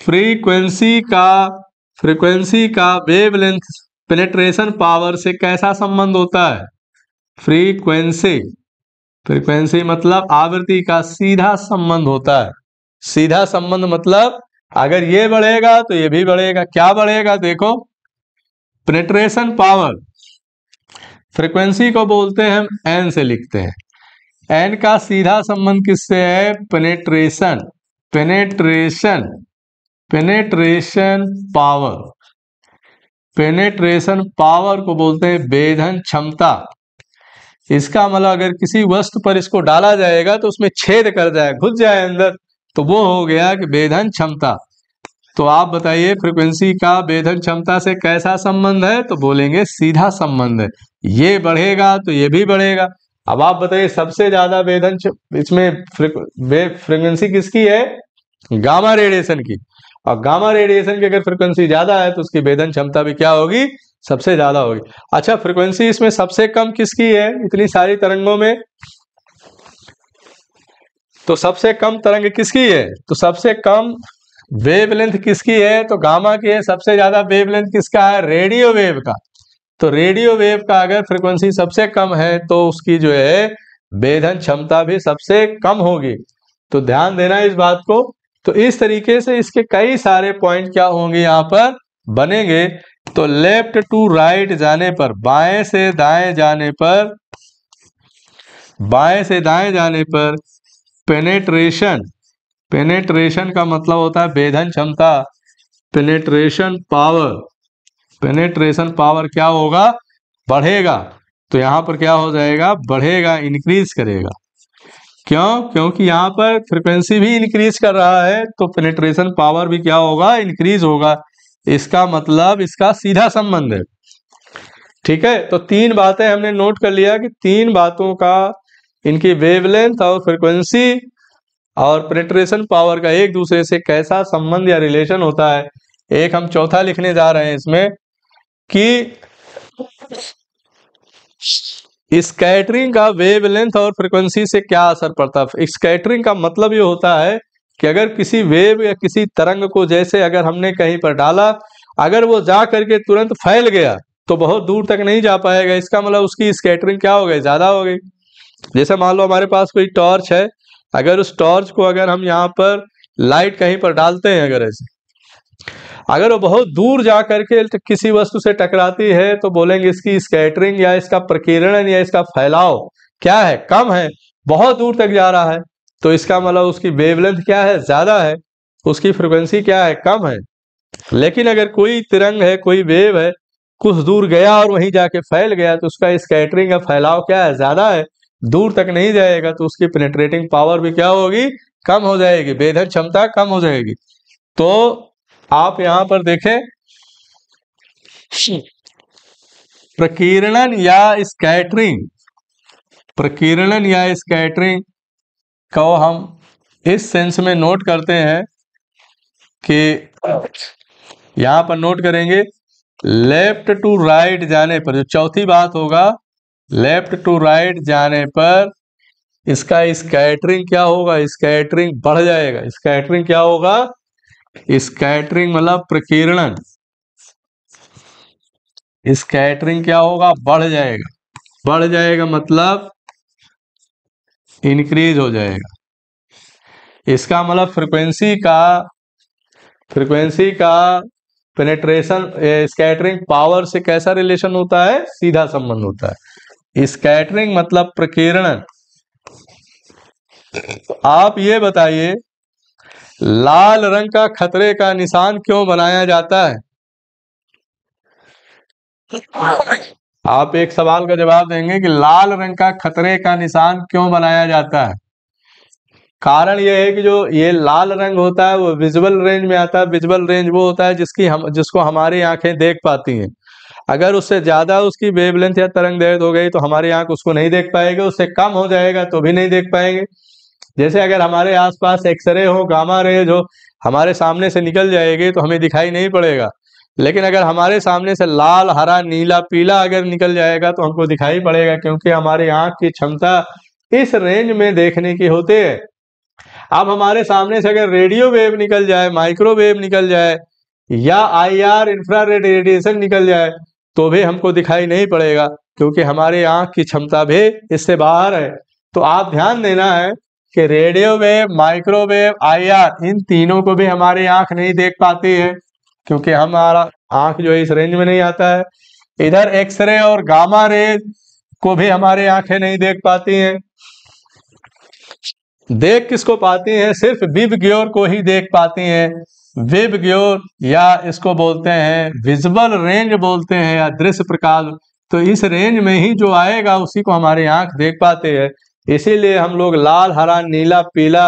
Speaker 1: फ्रीक्वेंसी का फ्रीक्वेंसी का वेव पेनेट्रेशन पावर से कैसा संबंध होता है फ्रीक्वेंसी फ्रीक्वेंसी मतलब आवृत्ति का सीधा संबंध होता है सीधा संबंध मतलब अगर ये बढ़ेगा तो ये भी बढ़ेगा क्या बढ़ेगा देखो पेनेट्रेशन पावर फ्रीक्वेंसी को बोलते हैं हम एन से लिखते हैं एन का सीधा संबंध किससे है penetration penetration penetration power penetration power को बोलते हैं बेधन क्षमता इसका मतलब अगर किसी वस्तु पर इसको डाला जाएगा तो उसमें छेद कर जाए घुस जाए अंदर तो वो हो गया कि बेधन क्षमता तो आप बताइए फ्रिक्वेंसी का बेधन क्षमता से कैसा संबंध है तो बोलेंगे सीधा संबंध है ये बढ़ेगा तो ये भी बढ़ेगा अब आप बताइए सबसे ज्यादा बेधन इसमें फ्रिक्वेंसी किसकी है गामा रेडिएशन की और गामा रेडिएशन की अगर फ्रिक्वेंसी ज्यादा है तो उसकी वेदन क्षमता भी क्या होगी सबसे ज्यादा होगी अच्छा फ्रिक्वेंसी इसमें सबसे कम किसकी है इतनी सारी तरंगों में तो सबसे कम तरंग किसकी है तो सबसे कम वेवलेंथ किसकी है तो गामा की है सबसे ज्यादा वेवलेंथ किसका है रेडियो वेव का तो रेडियो वेव का अगर फ्रिक्वेंसी सबसे कम है तो उसकी जो है वेधन क्षमता भी सबसे कम होगी तो ध्यान देना इस बात को तो इस तरीके से इसके कई सारे पॉइंट क्या होंगे यहाँ पर बनेंगे तो लेफ्ट टू राइट जाने पर बाएं से दाएं जाने पर बाएं से दाएं जाने पर पेनेट्रेशन पेनेट्रेशन का मतलब होता है भेदन क्षमता पेनेट्रेशन पावर पेनेट्रेशन पावर क्या होगा बढ़ेगा तो यहां पर क्या हो जाएगा बढ़ेगा इंक्रीज करेगा क्यों क्योंकि यहां पर फ्रिक्वेंसी भी इंक्रीज कर रहा है तो पेनेट्रेशन पावर भी क्या होगा इंक्रीज होगा इसका मतलब इसका सीधा संबंध है ठीक है तो तीन बातें हमने नोट कर लिया कि तीन बातों का इनकी वेवलेंथ और फ्रिक्वेंसी और प्रेटरेशन पावर का एक दूसरे से कैसा संबंध या रिलेशन होता है एक हम चौथा लिखने जा रहे हैं इसमें कि स्कैटरिंग का वेवलेंथ और फ्रिक्वेंसी से क्या असर पड़ता है स्कैटरिंग का मतलब ये होता है कि अगर किसी वेव या किसी तरंग को जैसे अगर हमने कहीं पर डाला अगर वो जा करके तुरंत फैल गया तो बहुत दूर तक नहीं जा पाएगा इसका मतलब उसकी स्केटरिंग क्या हो गई ज़्यादा हो गई जैसे मान लो हमारे पास कोई टॉर्च है अगर उस टॉर्च को अगर हम यहाँ पर लाइट कहीं पर डालते हैं अगर ऐसे अगर वो बहुत दूर जा करके तो किसी वस्तु से टकराती है तो बोलेंगे इसकी स्केटरिंग या इसका प्रकीर्णन या इसका फैलाव क्या है कम है बहुत दूर तक जा रहा है तो इसका मतलब उसकी वेवलेंथ क्या है ज़्यादा है उसकी फ्रिक्वेंसी क्या है कम है लेकिन अगर कोई तिरंग है कोई वेव है कुछ दूर गया और वहीं जाके फैल गया तो उसका स्कैटरिंग का फैलाव क्या है ज़्यादा है दूर तक नहीं जाएगा तो उसकी पेनेट्रेटिंग पावर भी क्या होगी कम हो जाएगी बेधन क्षमता कम हो जाएगी तो आप यहां पर देखें प्रकीर्णन या स्कैटरिंग प्रकीर्णन या स्कैटरिंग को हम इस सेंस में नोट करते हैं कि यहां पर नोट करेंगे लेफ्ट टू राइट जाने पर जो चौथी बात होगा लेफ्ट टू राइट जाने पर इसका स्कैटरिंग क्या होगा स्कैटरिंग बढ़ जाएगा स्कैटरिंग क्या होगा स्कैटरिंग मतलब प्रकीर्णन स्कैटरिंग क्या होगा बढ़ जाएगा बढ़ जाएगा मतलब इंक्रीज हो जाएगा इसका मतलब फ्रीक्वेंसी का फ्रीक्वेंसी का पेनेट्रेशन स्कैटरिंग पावर से कैसा रिलेशन होता है सीधा संबंध होता है स्कैटरिंग मतलब प्रकीर्णन आप ये बताइए लाल रंग का खतरे का निशान क्यों बनाया जाता है आप एक सवाल का जवाब देंगे कि लाल रंग का खतरे का निशान क्यों बनाया जाता है कारण यह है कि जो ये लाल रंग होता है वो विजुअल रेंज में आता है विजुअल रेंज वो होता है जिसकी हम जिसको हमारी आंखें देख पाती हैं अगर उससे ज्यादा उसकी वेवलेंथ या तरंग दर्द हो गई तो हमारी आंख उसको नहीं देख पाएगी उससे कम हो जाएगा तो भी नहीं देख पाएंगे जैसे अगर हमारे आसपास एक्सरे हो गामा रेज हो हमारे सामने से निकल जाएगी तो हमें दिखाई नहीं पड़ेगा लेकिन अगर हमारे सामने से लाल हरा नीला पीला अगर निकल जाएगा तो हमको दिखाई पड़ेगा क्योंकि हमारी आंख की क्षमता इस रेंज में देखने की होती है अब हमारे सामने से अगर रेडियो वेव निकल जाए माइक्रोवेव निकल जाए या आईआर इंफ्रारेड रेडिएशन निकल जाए तो भी हमको दिखाई नहीं पड़ेगा क्योंकि हमारे आंख की क्षमता भी इससे बाहर है तो आप ध्यान देना है कि रेडियो वेव माइक्रोवेव आईआर इन तीनों को भी हमारी आंख नहीं देख पाती है क्योंकि हमारा आंख जो है इस रेंज में नहीं आता है इधर एक्सरे और गामा रे को भी हमारे आंखें नहीं देख पाती हैं देख किसको पाती हैं सिर्फ विब ग्योर को ही देख पाती हैं विब ग्योर या इसको बोलते हैं विजबल रेंज बोलते हैं या दृश्य प्रकाश तो इस रेंज में ही जो आएगा उसी को हमारी आंख देख पाते हैं इसीलिए हम लोग लाल हरा नीला पीला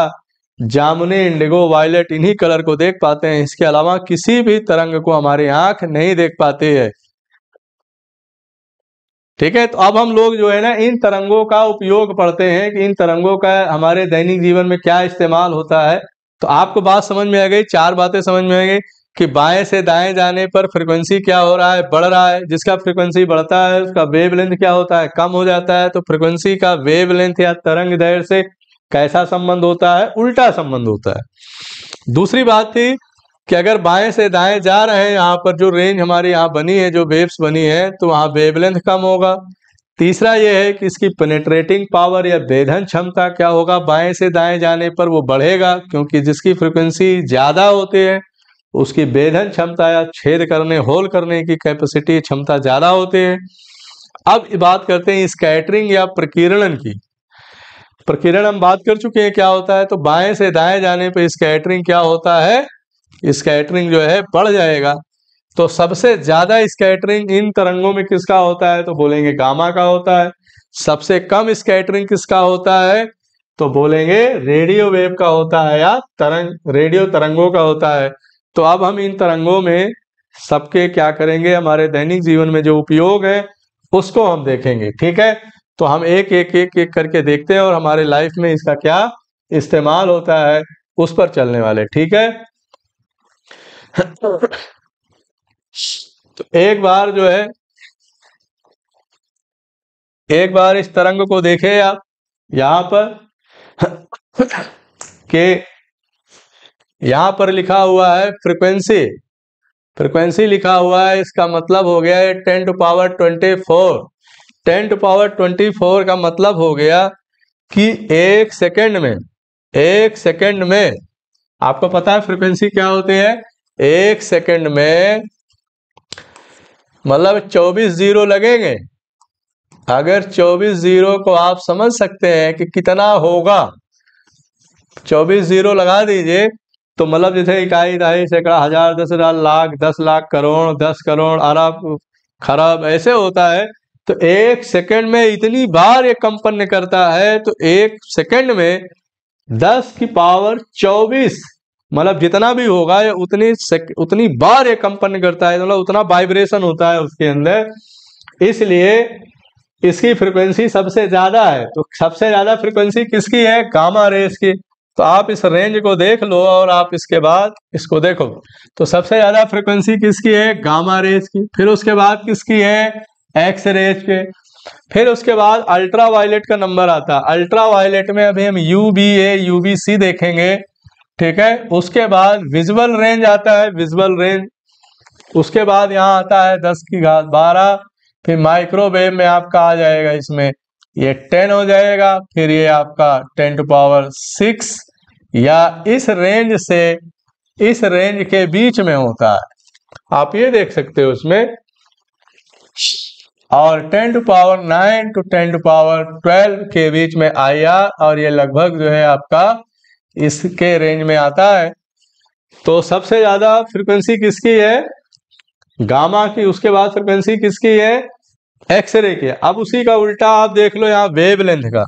Speaker 1: जामुनी इंडिगो वायलेट इन्हीं कलर को देख पाते हैं इसके अलावा किसी भी तरंग को हमारी आंख नहीं देख पाती है ठीक है तो अब हम लोग जो है ना इन तरंगों का उपयोग पढ़ते हैं कि इन तरंगों का हमारे दैनिक जीवन में क्या इस्तेमाल होता है तो आपको बात समझ में आ गई चार बातें समझ में आ गई कि बाएं से दाएं जाने पर फ्रिक्वेंसी क्या हो रहा है बढ़ रहा है जिसका फ्रिक्वेंसी बढ़ता है उसका वेव लेंथ क्या होता है कम हो जाता है तो फ्रिक्वेंसी का वेव लेंथ या तरंग दैर से कैसा संबंध होता है उल्टा संबंध होता है दूसरी बात थी कि अगर बाएं से दाएं जा रहे हैं यहाँ पर जो रेंज हमारी यहाँ बनी है जो वेव्स बनी है तो वहाँ वेवलेंथ कम होगा तीसरा यह है कि इसकी पेनेट्रेटिंग पावर या बेधन क्षमता क्या होगा बाएं से दाएं जाने पर वो बढ़ेगा क्योंकि जिसकी फ्रिक्वेंसी ज़्यादा होती है उसकी बेधन क्षमता या छेद करने होल करने की कैपेसिटी क्षमता ज़्यादा होती है अब बात करते हैं स्कैटरिंग या प्रकीर्णन की प्रकिरण हम बात कर चुके हैं क्या होता है तो बाएं से दाएं जाने पे स्कैटरिंग क्या होता है स्कैटरिंग जो है बढ़ जाएगा तो सबसे ज्यादा स्कैटरिंग इन तरंगों में किसका होता है तो बोलेंगे गामा का होता है सबसे कम स्कैटरिंग किसका होता है तो बोलेंगे रेडियो वेव का होता है या तरंग रेडियो तरंगों का होता है तो अब हम इन तरंगों में सबके क्या करेंगे हमारे दैनिक जीवन में जो उपयोग है उसको हम देखेंगे ठीक है तो हम एक एक एक एक करके देखते हैं और हमारे लाइफ में इसका क्या इस्तेमाल होता है उस पर चलने वाले ठीक है तो एक बार जो है एक बार इस तरंग को देखे आप यहां पर के यहां पर लिखा हुआ है फ्रीक्वेंसी फ्रीक्वेंसी लिखा हुआ है इसका मतलब हो गया है ten to power twenty four ten to power twenty four का मतलब हो गया कि एक सेकेंड में एक सेकेंड में आपको पता है फ्रीक्वेंसी क्या होती है एक सेकेंड में मतलब चौबीस जीरो लगेंगे अगर चौबीस जीरो को आप समझ सकते हैं कि कितना होगा चौबीस जीरो लगा दीजिए तो मतलब जैसे इकाई दहाई सैकड़ा हजार दस हजार लाख दस लाख करोड़ दस करोड़ अरब खराब ऐसे होता है तो एक सेकंड में इतनी बार ये कंपन करता है तो एक सेकंड में दस की पावर चौबीस मतलब जितना भी होगा ये उतनी उतनी बार ये कंपन करता है मतलब उतना वाइब्रेशन होता है उसके अंदर इसलिए इसकी फ्रिक्वेंसी सबसे ज्यादा है तो सबसे ज्यादा फ्रीक्वेंसी किसकी है गामा रेस की तो आप इस रेंज को देख लो और आप इसके बाद इसको देखो तो सबसे ज्यादा फ्रीक्वेंसी किसकी है गामा रेस की फिर उसके बाद किसकी है एक्स रेज के फिर उसके बाद अल्ट्रा वायलेट का नंबर आता है अल्ट्रा वायलेट में अभी हम U V A U V C देखेंगे ठीक है उसके बाद विजुअल रेंज आता है विजुअल रेंज उसके बाद यहाँ आता है दस की घात बारह फिर माइक्रोवेव में आपका आ जाएगा इसमें ये टेन हो जाएगा फिर ये आपका टेन टू पावर सिक्स या इस रेंज से इस रेंज के बीच में होता है आप ये देख सकते हो उसमें और 10 to power 9 to 10 to power 12 के बीच में आई और ये लगभग जो है आपका इसके रेंज में आता है तो सबसे ज्यादा फ्रीक्वेंसी किसकी है गामा की उसके बाद फ्रीक्वेंसी किसकी है एक्सरे की अब उसी का उल्टा आप देख लो यहाँ वेव लेंथ का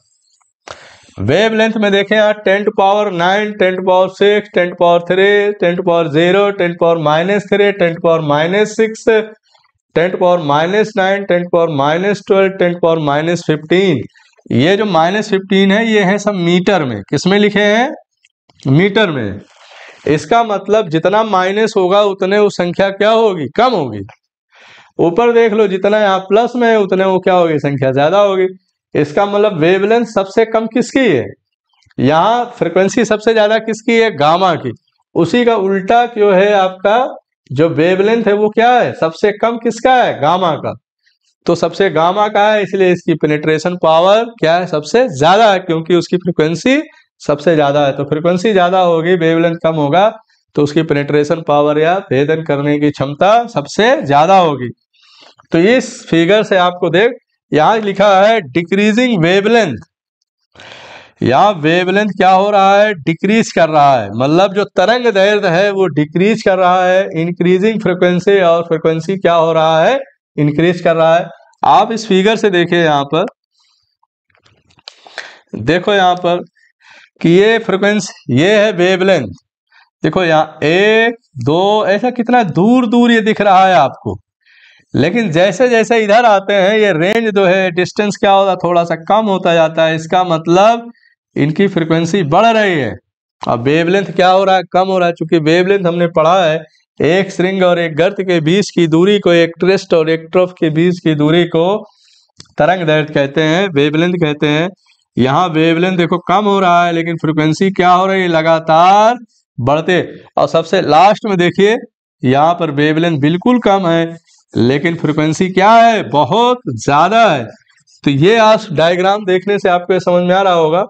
Speaker 1: वेव लेंथ में देखे यहाँ ten to power nine ten to power six ten to power three ten to power zero ten power minus three ten to power minus six ten power minus nine ten power minus twelve ten power minus fifteen ये जो माइनस फिफ्टीन है ये है सब मीटर में किसमें लिखे हैं मीटर में इसका मतलब जितना माइनस होगा उतने वो संख्या क्या होगी कम होगी ऊपर देख लो जितना यहाँ प्लस में है उतने वो क्या होगी संख्या ज्यादा होगी इसका मतलब वेवलेंथ सबसे कम किसकी है यहाँ फ्रिक्वेंसी सबसे ज्यादा किसकी है गामा की उसी का उल्टा क्यों है आपका जो वेवलेंथ है वो क्या है सबसे कम किसका है गामा का तो सबसे गामा का है इसलिए इसकी पेनिट्रेशन पावर क्या है सबसे ज्यादा है क्योंकि उसकी फ्रिक्वेंसी सबसे ज्यादा है तो फ्रिक्वेंसी ज्यादा होगी वेवलेंथ कम होगा तो उसकी पेनिट्रेशन पावर या भेदन करने की क्षमता सबसे ज्यादा होगी तो इस फिगर से आपको देख यहां लिखा है डिक्रीजिंग वेवलेंथ या वेवलेंथ क्या हो रहा है डिक्रीज कर रहा है मतलब जो तरंग दैर्ध है वो डिक्रीज कर रहा है इंक्रीजिंग फ्रिक्वेंसी और फ्रिक्वेंसी क्या हो रहा है इंक्रीज कर रहा है आप इस फिगर से देखिए यहाँ पर देखो यहाँ पर कि ये फ्रिक्वेंसी ये है वेवलेंथ देखो यहाँ एक दो ऐसा कितना दूर दूर ये दिख रहा है आपको लेकिन जैसे जैसे इधर आते हैं ये रेंज जो है डिस्टेंस क्या होता है थोड़ा सा कम होता जाता है इसका मतलब इनकी फ्रिक्वेंसी बढ़ रही है अब वेवलेंथ क्या हो रहा है कम हो रहा है चूंकि वेवलेंथ हमने पढ़ा है एक श्रृंग और एक गर्त के बीच की दूरी को एक ट्रेस्ट और एक ट्रफ के बीच की दूरी को तरंग दर्द कहते हैं वेवलेंथ कहते हैं यहाँ वेवलेंथ देखो कम हो रहा है लेकिन फ्रिक्वेंसी क्या हो रही है लगातार बढ़ते और सबसे लास्ट में देखिए यहाँ पर वेवलेंथ बिल्कुल कम है लेकिन फ्रिक्वेंसी क्या है बहुत ज्यादा है तो ये आज डायग्राम देखने से आपको समझ में आ रहा होगा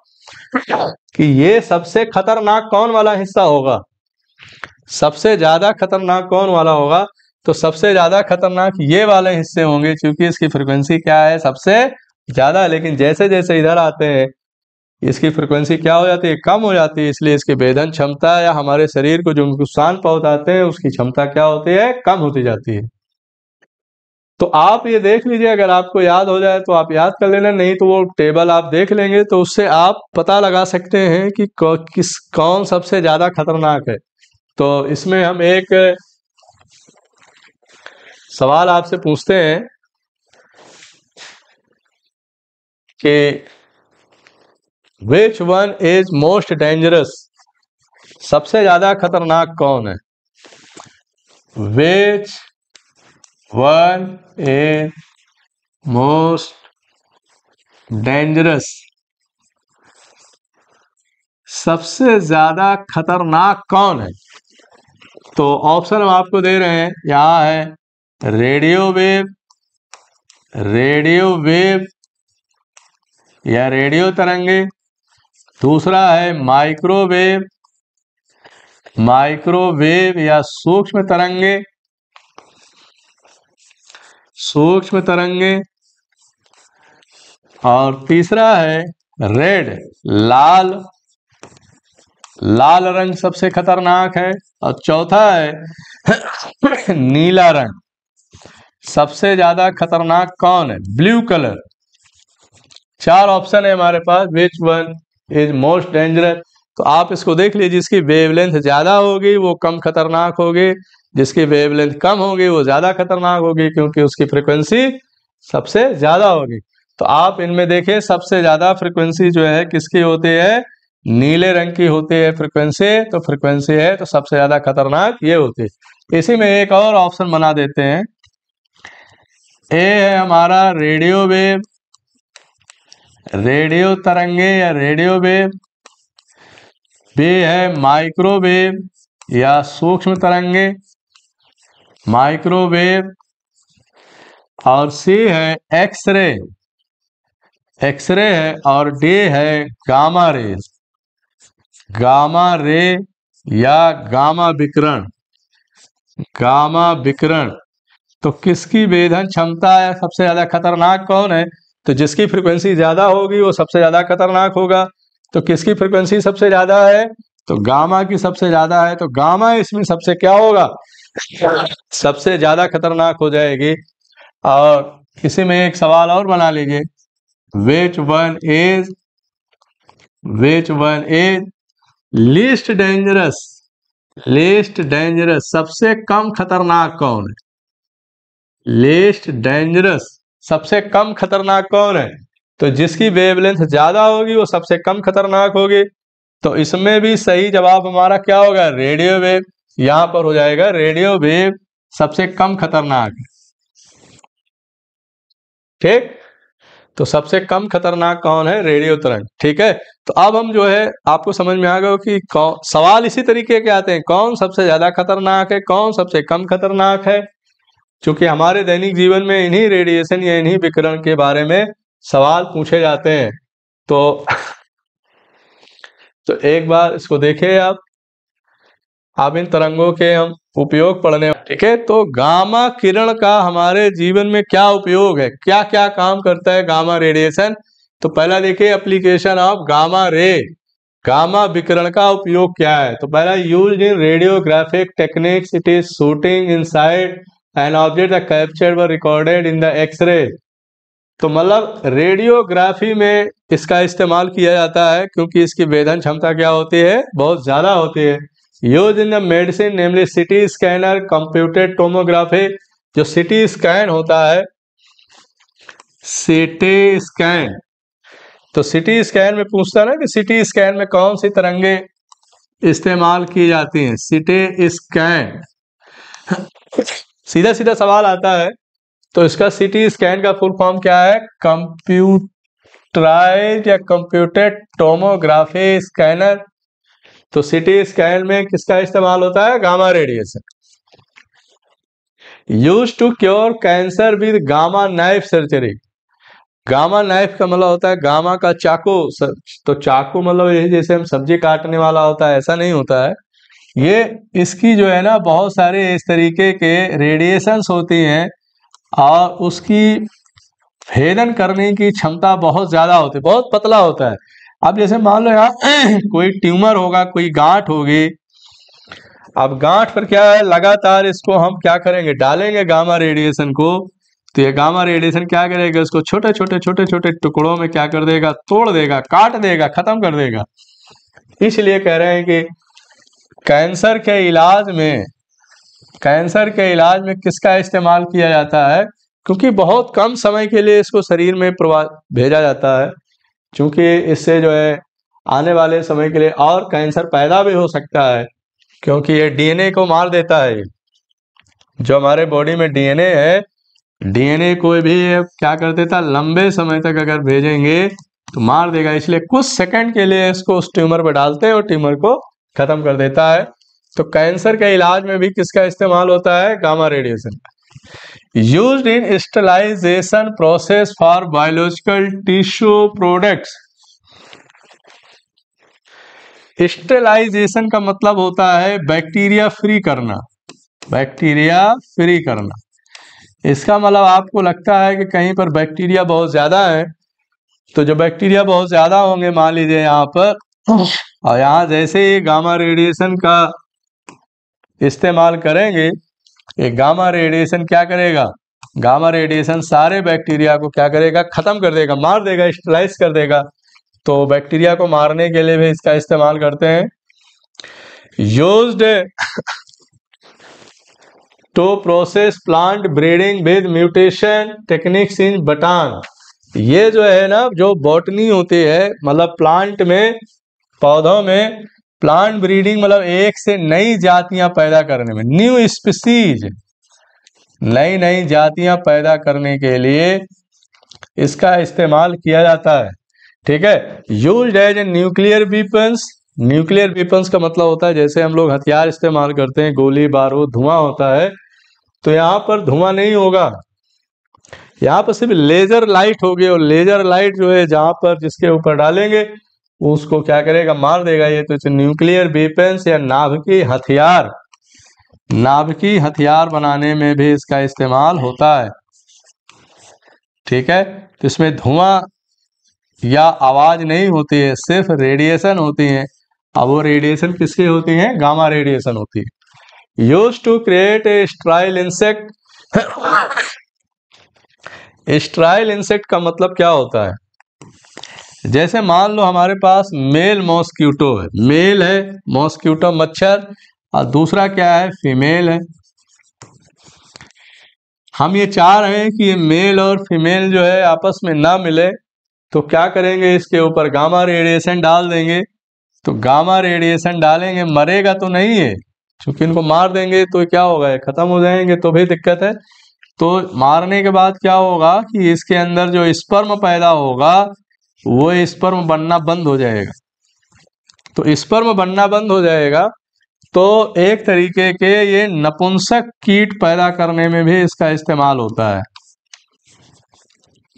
Speaker 1: कि ये सबसे खतरनाक कौन वाला हिस्सा होगा सबसे ज्यादा खतरनाक कौन वाला होगा तो सबसे ज्यादा खतरनाक ये वाले हिस्से होंगे क्योंकि इसकी फ्रिक्वेंसी क्या है सबसे ज्यादा लेकिन जैसे जैसे इधर आते हैं इसकी फ्रिक्वेंसी क्या हो जाती है कम हो जाती है इसलिए इसकी वेदन क्षमता या हमारे शरीर को जो नुकसान पहुंचाते हैं उसकी क्षमता क्या होती है कम होती जाती है तो आप ये देख लीजिए अगर आपको याद हो जाए तो आप याद कर लेना नहीं तो वो टेबल आप देख लेंगे तो उससे आप पता लगा सकते हैं कि किस कौन सबसे ज़्यादा खतरनाक है तो इसमें हम एक सवाल आपसे पूछते हैं कि which one is most dangerous सबसे ज़्यादा खतरनाक कौन है which world a most dangerous सबसे ज्यादा खतरनाक कौन है तो ऑप्शन हम आपको दे रहे हैं यहां है रेडियो वेव रेडियो वेव या रेडियो तरंगे दूसरा है माइक्रोवेव माइक्रोवेव या सूक्ष्म तरंगे सूक्ष्म तरंगे और तीसरा है रेड लाल लाल रंग सबसे खतरनाक है और चौथा है नीला रंग सबसे ज्यादा खतरनाक कौन है ब्लू कलर चार ऑप्शन है हमारे पास which one is most dangerous तो आप इसको देख लीजिए जिसकी वेवलेंथ ज्यादा होगी वो कम खतरनाक होगी जिसकी वेवलेंथ कम होगी वो ज्यादा खतरनाक होगी क्योंकि उसकी फ्रिक्वेंसी सबसे ज्यादा होगी तो आप इनमें देखिए सबसे ज्यादा फ्रिक्वेंसी जो है किसकी होती है नीले रंग की होती है फ्रिक्वेंसी तो फ्रिक्वेंसी है तो सबसे ज्यादा खतरनाक ये होती है इसी में एक और ऑप्शन बना देते हैं ए है हमारा रेडियो वेव रेडियो तरंगे या रेडियो वेव बी है माइक्रोवेव या सूक्ष्म तरंगे माइक्रोवेव और सी है एक्सरे एक्सरे है और डे है गामा रे गामा रे या गामा विकरण गामा विकरण तो किसकी वेधन क्षमता है सबसे ज्यादा खतरनाक कौन है तो जिसकी फ्रीक्वेंसी ज्यादा होगी वो सबसे ज्यादा खतरनाक होगा तो किसकी फ्रीक्वेंसी सबसे ज्यादा है तो गामा की सबसे ज्यादा है तो गामा इसमें सबसे क्या होगा सबसे ज्यादा खतरनाक हो जाएगी और इसी में एक सवाल और बना लीजिए which one is which one is least dangerous least dangerous सबसे कम खतरनाक कौन है लेस्ट डेंजरस सबसे कम खतरनाक कौन है तो जिसकी वेवलेंथ ज्यादा होगी वो सबसे कम खतरनाक होगी तो इसमें भी सही जवाब हमारा क्या होगा रेडियो वेव यहां पर हो जाएगा रेडियो वेव सबसे कम खतरनाक ठीक तो सबसे कम खतरनाक कौन है रेडियो तरंग ठीक है तो अब हम जो है आपको समझ में आ गए कि कौन सवाल इसी तरीके के आते हैं कौन सबसे ज्यादा खतरनाक है कौन सबसे कम खतरनाक है क्योंकि हमारे दैनिक जीवन में इन्हीं रेडिएशन या इन्हीं विकिरण के बारे में सवाल पूछे जाते हैं तो तो एक बार इसको देखिए आप अब इन तरंगों के हम उपयोग पढ़ने ठीक है तो गामा किरण का हमारे जीवन में क्या उपयोग है क्या क्या काम करता है गामा रेडिएशन तो पहला देखिए application of gamma ray gamma विकिरण का उपयोग क्या है तो पहला use in radiographic techniques it is shooting inside and object captured व रिकॉर्डेड इन द एक्सरे तो मतलब रेडियोग्राफी में इसका इस्तेमाल किया जाता है क्योंकि इसकी वेदन क्षमता क्या होती है बहुत ज़्यादा होती है use in the medicine namely CT scanner computed tomography जो सिटी स्कैन होता है सिटी स्कैन तो सिटी स्कैन में पूछता ना कि सिटी स्कैन में कौन सी तरंगे इस्तेमाल की जाती हैं सिटी स्कैन सीधा सीधा सवाल आता है तो इसका सिटी स्कैन का फुल फॉर्म क्या है कंप्यूटराइज या कंप्यूटेड टोमोग्राफी स्कैनर तो सिटी स्कैन में किसका इस्तेमाल होता है gamma radiation use to cure cancer with gamma knife surgery gamma knife का मतलब होता है गामा का चाकू तो चाकू मतलब ये जैसे हम सब्जी काटने वाला होता है ऐसा नहीं होता है ये इसकी जो है ना बहुत सारे इस तरीके के रेडिएशंस होती हैं और उसकी भेदन करने की क्षमता बहुत ज़्यादा होती है बहुत पतला होता है अब जैसे मान लो यार कोई ट्यूमर होगा कोई गांठ होगी अब गांठ पर क्या है लगातार इसको हम क्या करेंगे डालेंगे गामा रेडिएशन को तो ये गामा रेडिएशन क्या करेगा इसको छोटे छोटे छोटे छोटे टुकड़ों में क्या कर देगा तोड़ देगा काट देगा खत्म कर देगा इसलिए कह रहे हैं कि कैंसर के इलाज में कैंसर के इलाज में किसका इस्तेमाल किया जाता है क्योंकि बहुत कम समय के लिए इसको शरीर में भेजा जाता है क्योंकि इससे जो है आने वाले समय के लिए और कैंसर पैदा भी हो सकता है क्योंकि ये डीएनए को मार देता है जो हमारे बॉडी में डीएनए है डीएनए को भी क्या कर देता लंबे समय तक अगर भेजेंगे तो मार देगा इसलिए कुछ सेकंड के लिए इसको उस ट्यूमर पर डालते हैं और ट्यूमर को खत्म कर देता है तो कैंसर के इलाज में भी किसका इस्तेमाल होता है गामा रेडिएशन का use in sterilization process for biological tissue products sterilization का मतलब होता है बैक्टीरिया फ्री करना बैक्टीरिया फ्री करना इसका मतलब आपको लगता है कि कहीं पर बैक्टीरिया बहुत ज़्यादा है तो जो बैक्टीरिया बहुत ज़्यादा होंगे मान लीजिए यहाँ पर और यहाँ जैसे ही गामा रेडिएशन का इस्तेमाल करेंगे ये गामा रेडिएशन क्या करेगा गामा रेडिएशन सारे बैक्टीरिया को क्या करेगा खत्म कर देगा मार देगा स्टेलाइज कर देगा तो बैक्टीरिया को मारने के लिए भी इसका इस्तेमाल करते हैं use to process plant breeding with mutation techniques in बटान ये जो है ना जो बॉटनी होती है मतलब प्लांट में पौधों में प्लांट ब्रीडिंग मतलब एक से नई जातियां पैदा करने में न्यू स्पीसीज नई नई जातियां पैदा करने के लिए इसका इस्तेमाल किया जाता है ठीक है use as a nuclear weapons nuclear weapons का मतलब होता है जैसे हम लोग हथियार इस्तेमाल करते हैं गोली बारूद धुआं होता है तो यहां पर धुआं नहीं होगा यहां पर सिर्फ लेजर लाइट होगी और लेजर लाइट जो है जहां पर जिसके ऊपर डालेंगे उसको क्या करेगा मार देगा ये तो इसे न्यूक्लियर वेपन्स या की हथियार की हथियार बनाने में भी इसका इस्तेमाल होता है ठीक है तो इसमें धुआं या आवाज नहीं होती है सिर्फ रेडिएशन होती है अब वो रेडिएशन किसकी होती है गामा रेडिएशन होती है use to create a sterile insect sterile insect का मतलब क्या होता है जैसे मान लो हमारे पास मेल मॉस्क्यूटो है मेल है मॉस्क्यूटो मच्छर और दूसरा क्या है फीमेल है हम ये चाह रहे हैं कि ये मेल और फीमेल जो है आपस में ना मिले तो क्या करेंगे इसके ऊपर गामा रेडिएशन डाल देंगे तो गामा रेडिएशन डालेंगे मरेगा तो नहीं है क्योंकि इनको मार देंगे तो क्या होगा खत्म हो जाएंगे तो भी दिक्कत है तो मारने के बाद क्या होगा कि इसके अंदर जो स्पर्म पैदा होगा वो स्पर्म बनना बंद हो जाएगा तो स्पर्म बनना बंद हो जाएगा तो एक तरीके के ये नपुंसक कीट पैदा करने में भी इसका इस्तेमाल होता है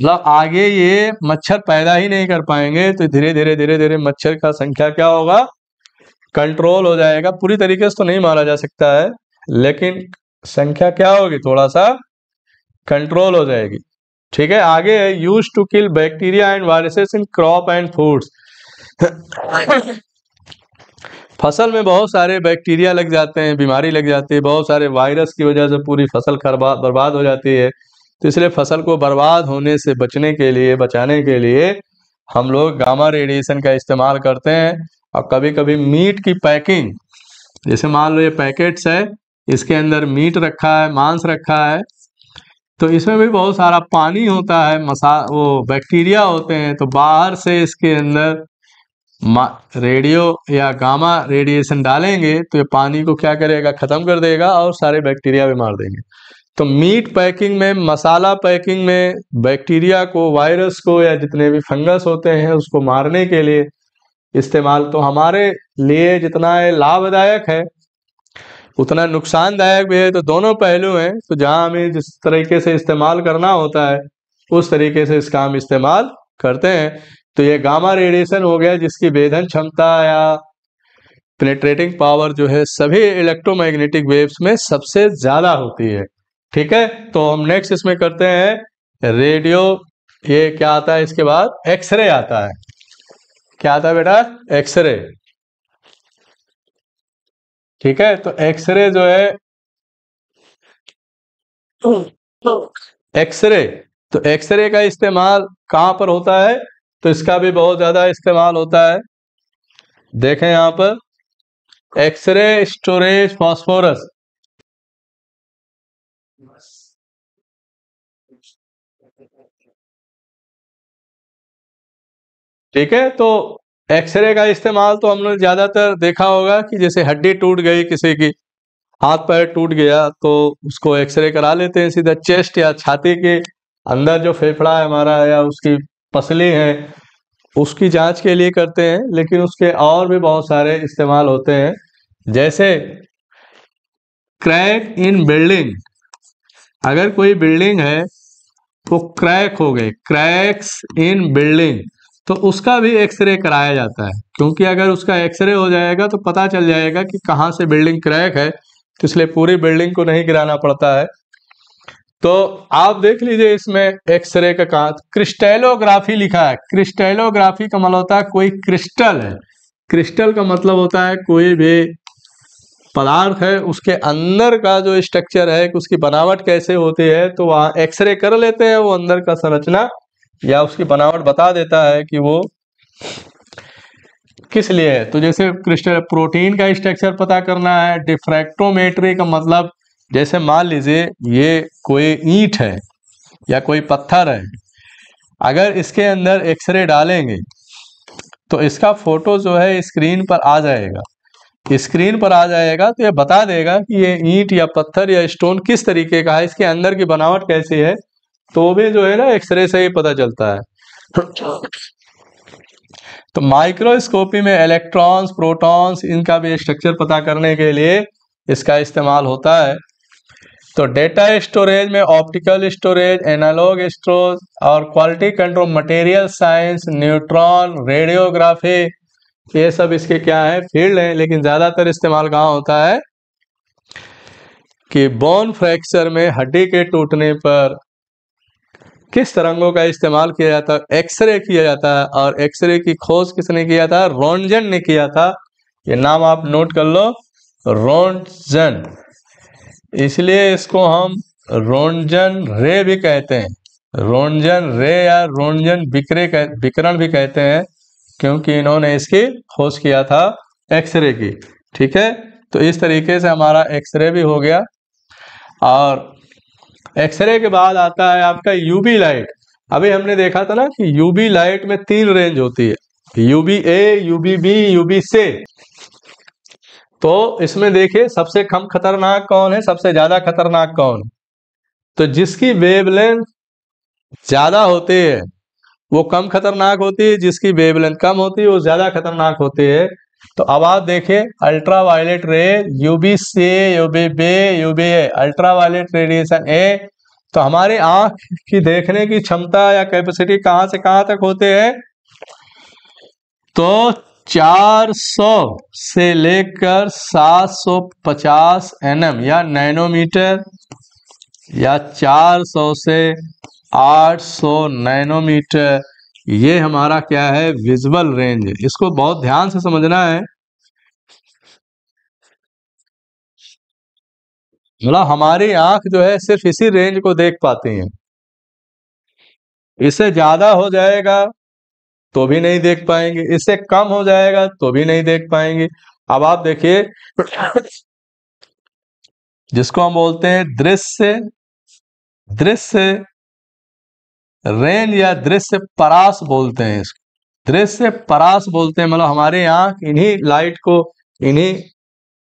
Speaker 1: मतलब आगे ये मच्छर पैदा ही नहीं कर पाएंगे तो धीरे धीरे धीरे धीरे मच्छर का संख्या क्या होगा कंट्रोल हो जाएगा पूरी तरीके से तो नहीं मारा जा सकता है लेकिन संख्या क्या होगी थोड़ा सा कंट्रोल हो जाएगी ठीक है आगे है use to kill bacteria and viruses in crop and foods फसल में बहुत सारे बैक्टीरिया लग जाते हैं बीमारी लग जाती है बहुत सारे वायरस की वजह से पूरी फसल बर्बाद हो जाती है तो इसलिए फसल को बर्बाद होने से बचने के लिए बचाने के लिए हम लोग गामा रेडिएशन का इस्तेमाल करते हैं और कभी कभी मीट की पैकिंग जैसे मान लो ये पैकेट्स है इसके अंदर मीट रखा है मांस रखा है तो इसमें भी बहुत सारा पानी होता है मसा वो बैक्टीरिया होते हैं तो बाहर से इसके अंदर रेडियो या गामा रेडिएशन डालेंगे तो ये पानी को क्या करेगा ख़त्म कर देगा और सारे बैक्टीरिया भी मार देंगे तो मीट पैकिंग में मसाला पैकिंग में बैक्टीरिया को वायरस को या जितने भी फंगस होते हैं उसको मारने के लिए इस्तेमाल तो हमारे लिए जितना लाभदायक है उतना नुकसानदायक भी है तो दोनों पहलू हैं तो जहां हमें जिस तरीके से इस्तेमाल करना होता है उस तरीके से इसका हम इस्तेमाल करते हैं तो ये गामा रेडिएशन हो गया जिसकी वेधन क्षमता या पेनेट्रेटिंग पावर जो है सभी इलेक्ट्रोमैग्नेटिक वेव्स में सबसे ज़्यादा होती है ठीक है तो हम नेक्स्ट इसमें करते हैं रेडियो ये क्या आता है इसके बाद एक्सरे आता है क्या आता है बेटा एक्सरे ठीक है तो एक्सरे जो है एक्सरे तो एक्सरे का इस्तेमाल कहां पर होता है तो इसका भी बहुत ज्यादा इस्तेमाल होता है देखें यहां पर एक्सरे स्टोरेज फॉस्फोरस ठीक है तो एक्सरे का इस्तेमाल तो हमने ज़्यादातर देखा होगा कि जैसे हड्डी टूट गई किसी की हाथ पैर टूट गया तो उसको एक्सरे करा लेते हैं सीधा चेस्ट या छाती के अंदर जो फेफड़ा है हमारा या उसकी पसली है उसकी जांच के लिए करते हैं लेकिन उसके और भी बहुत सारे इस्तेमाल होते हैं जैसे क्रैक इन बिल्डिंग अगर कोई बिल्डिंग है तो क्रैक हो गई क्रैक्स इन बिल्डिंग तो उसका भी एक्सरे कराया जाता है क्योंकि अगर उसका एक्सरे हो जाएगा तो पता चल जाएगा कि कहाँ से बिल्डिंग क्रैक है तो इसलिए पूरी बिल्डिंग को नहीं गिराना पड़ता है तो आप देख लीजिए इसमें एक्सरे का कहा क्रिस्टेलोग्राफी लिखा है क्रिस्टेलोग्राफी का मतलब होता है कोई क्रिस्टल है क्रिस्टल का मतलब होता है कोई भी पदार्थ है उसके अंदर का जो स्ट्रक्चर है उसकी बनावट कैसे होती है तो वहां एक्सरे कर लेते हैं वो अंदर का संरचना या उसकी बनावट बता देता है कि वो किस लिए है तो जैसे क्रिस्टल प्रोटीन का स्ट्रक्चर पता करना है डिफ्रैक्टोमेट्री का मतलब जैसे मान लीजिए ये कोई ईंट है या कोई पत्थर है अगर इसके अंदर एक्सरे डालेंगे तो इसका फोटो जो है स्क्रीन पर आ जाएगा स्क्रीन पर आ जाएगा तो ये बता देगा कि ये ईंट या पत्थर या स्टोन किस तरीके का है इसके अंदर की बनावट कैसी है तो भी जो है ना एक्सरे से ही पता चलता है तो माइक्रोस्कोपी में इलेक्ट्रॉन्स प्रोटॉन्स इनका भी स्ट्रक्चर पता करने के लिए इसका इस्तेमाल होता है तो डेटा स्टोरेज में ऑप्टिकल स्टोरेज एनालॉग स्टोरेज और quality control material science neutron radiography ये सब इसके क्या है फील्ड है लेकिन ज़्यादातर इस्तेमाल कहाँ होता है कि बोन फ्रैक्चर में हड्डी के टूटने पर किस तरंगों का इस्तेमाल किया जाता है एक्सरे किया जाता है और एक्सरे की खोज किसने किया था रोनजन ने किया था ये नाम आप नोट कर लो रोनजन इसलिए इसको हम रोनजन रे भी कहते हैं रोनजन रे या रोनजन बिक्रे विकरण भी कहते हैं क्योंकि इन्होंने इसकी खोज किया था एक्सरे की ठीक है तो इस तरीके से हमारा एक्सरे भी हो गया और एक्सरे के बाद आता है आपका यूबी लाइट अभी हमने देखा था ना कि यूबी लाइट में तीन रेंज होती है UV A UV B UV C तो इसमें देखिए सबसे कम खतरनाक कौन है सबसे ज्यादा खतरनाक कौन तो जिसकी वेवलेंथ ज्यादा होती है वो कम खतरनाक होती है जिसकी वेवलेंथ कम होती है वो ज्यादा खतरनाक होती है तो अब आप देखिए ultraviolet ray UV C UV B UV A ultraviolet radiation A तो हमारी आंख की देखने की क्षमता या कैपेसिटी कहां से कहां तक होते हैं तो 400 से लेकर 750 एनएम या नैनोमीटर या 400 से 800 नैनोमीटर ये हमारा क्या है विजुअल रेंज इसको बहुत ध्यान से समझना है मतलब हमारी आंख जो है सिर्फ इसी रेंज को देख पाती है इससे ज्यादा हो जाएगा तो भी नहीं देख पाएंगे इससे कम हो जाएगा तो भी नहीं देख पाएंगे अब आप देखिए जिसको हम बोलते हैं दृश्य दृश्य रेन या दृश्य परास बोलते हैं इसको दृश्य परास बोलते हैं मतलब हमारे यहाँ इन्हीं लाइट को इन्हीं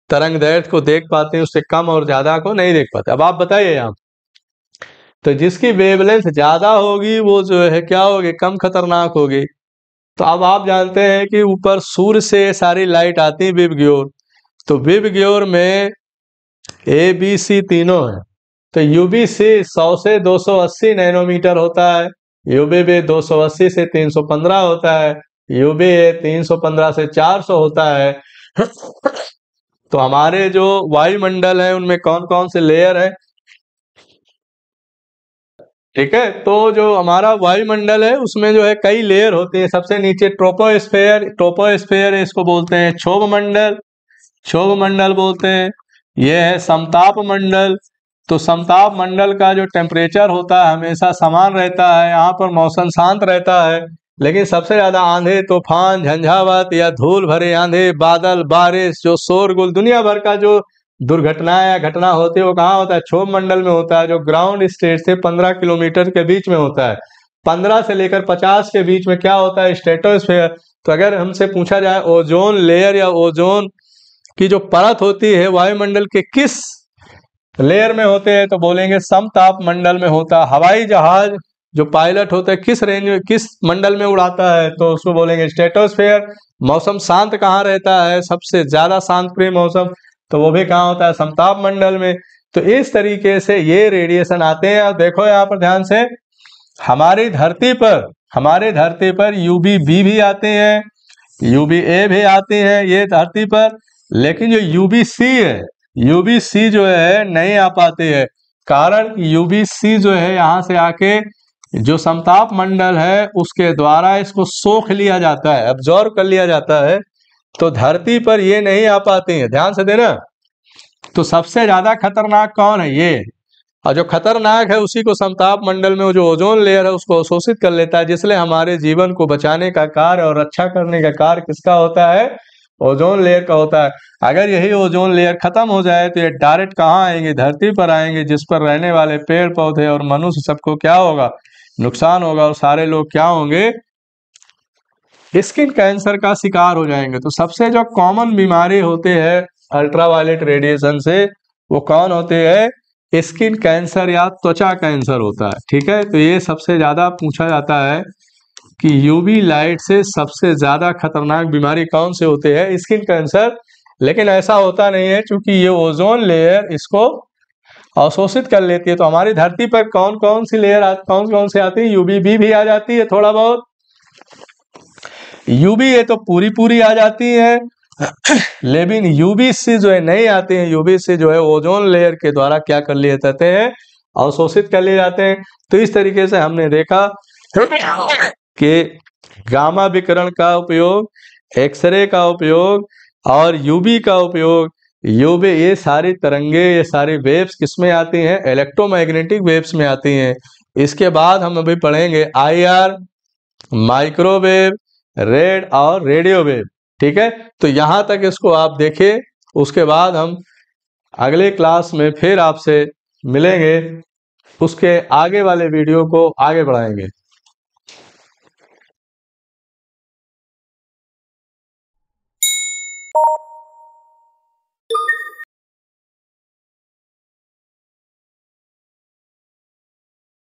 Speaker 1: तरंग दैर्थ को देख पाते हैं उससे कम और ज्यादा को नहीं देख पाते अब आप बताइए यहाँ तो जिसकी वेवलेंथ ज्यादा होगी वो जो है क्या होगी कम खतरनाक होगी तो अब आप जानते हैं कि ऊपर सूर्य से सारी लाइट आती है बिब ग्योर तो बिब ग्योर में ए बी सी तीनों है तो यूबीसी 100 से 280 नैनोमीटर होता है यूबीबी 280 से 315 होता है यूबी 315 से 400 होता है तो हमारे जो वायुमंडल है उनमें कौन कौन से लेयर है ठीक है तो जो हमारा वायुमंडल है उसमें जो है कई लेयर होते हैं सबसे नीचे ट्रोपोस्फेयर ट्रोपोस्फेयर इसको बोलते हैं क्षोभ मंडल क्षोभ मंडल बोलते हैं यह है समताप मंडल तो समताप मंडल का जो टेम्परेचर होता है हमेशा समान रहता है यहाँ पर मौसम शांत रहता है लेकिन सबसे ज्यादा आंधे तूफान झंझावत या धूल भरे आंधे बादल बारिश जो शोरगुल दुनिया भर का जो दुर्घटना या घटना होती है वो कहाँ होता है क्षोभ मंडल में होता है जो ग्राउंड स्टेट से पंद्रह किलोमीटर के बीच में होता है पंद्रह से लेकर पचास के बीच में क्या होता है स्टेटोस्फेयर तो अगर हमसे पूछा जाए ओजोन लेयर या ओजोन की जो परत होती है वायुमंडल के किस लेयर में होते हैं तो बोलेंगे समताप मंडल में होता हवाई जहाज जो पायलट होता है किस रेंज में किस मंडल में उड़ाता है तो उसको बोलेंगे स्टेटोस्फेयर मौसम शांत कहाँ रहता है सबसे ज्यादा शांत प्रिय मौसम तो वो भी कहाँ होता है समताप मंडल में तो इस तरीके से ये रेडिएशन आते हैं और देखो यहाँ पर ध्यान से हमारी धरती पर हमारे धरती पर यूबी बी भी आते हैं यूबी ए भी आते हैं ये धरती पर लेकिन जो यूबी सी है यूबीसी जो है नहीं आ पाते है कारण यूबीसी जो है यहाँ से आके जो समताप मंडल है उसके द्वारा इसको सोख लिया जाता है ऑब्जॉर्व कर लिया जाता है तो धरती पर ये नहीं आ पाते हैं ध्यान से देना तो सबसे ज्यादा खतरनाक कौन है ये और जो खतरनाक है उसी को समताप मंडल में जो ओजोन लेयर है उसको अवशोषित कर लेता है जिसलिए हमारे जीवन को बचाने का कार्य और रक्षा करने का कार्य किसका होता है ओजोन लेयर का होता है अगर यही ओजोन लेयर खत्म हो जाए तो ये डायरेक्ट कहाँ आएंगे धरती पर आएंगे जिस पर रहने वाले पेड़ पौधे और मनुष्य सबको क्या होगा नुकसान होगा और सारे लोग क्या होंगे स्किन कैंसर का शिकार हो जाएंगे तो सबसे जो कॉमन बीमारी होते हैं अल्ट्रावायलेट रेडिएशन से वो कौन होते हैं स्किन कैंसर या त्वचा कैंसर होता है ठीक है तो ये सबसे ज्यादा पूछा जाता है कि यूवी लाइट से सबसे ज्यादा खतरनाक बीमारी कौन से होते हैं स्किन कैंसर लेकिन ऐसा होता नहीं है क्योंकि ये ओजोन लेयर इसको अवशोषित कर लेती है तो हमारी धरती पर कौन कौन सी लेयर कौन कौन सी आती है यूबी बी भी आ जाती है थोड़ा बहुत यूबी ये तो पूरी पूरी आ जाती है लेकिन यूबी से जो है नहीं आती है यूबी से जो है ओजोन लेयर के द्वारा क्या कर लिए जाते हैं अवशोषित कर लिए जाते हैं तो इस तरीके से हमने देखा कि गामा विकरण का उपयोग एक्सरे का उपयोग और यूबी का उपयोग यूबी ये सारी तरंगे ये सारी वेव्स किसमें आती हैं इलेक्ट्रोमैग्नेटिक वेव्स में आती हैं इसके बाद हम अभी पढ़ेंगे आईआर माइक्रोवेव रेड और रेडियो वेव ठीक है तो यहां तक इसको आप देखिए उसके बाद हम अगले क्लास में फिर आपसे मिलेंगे उसके आगे वाले वीडियो को आगे बढ़ाएंगे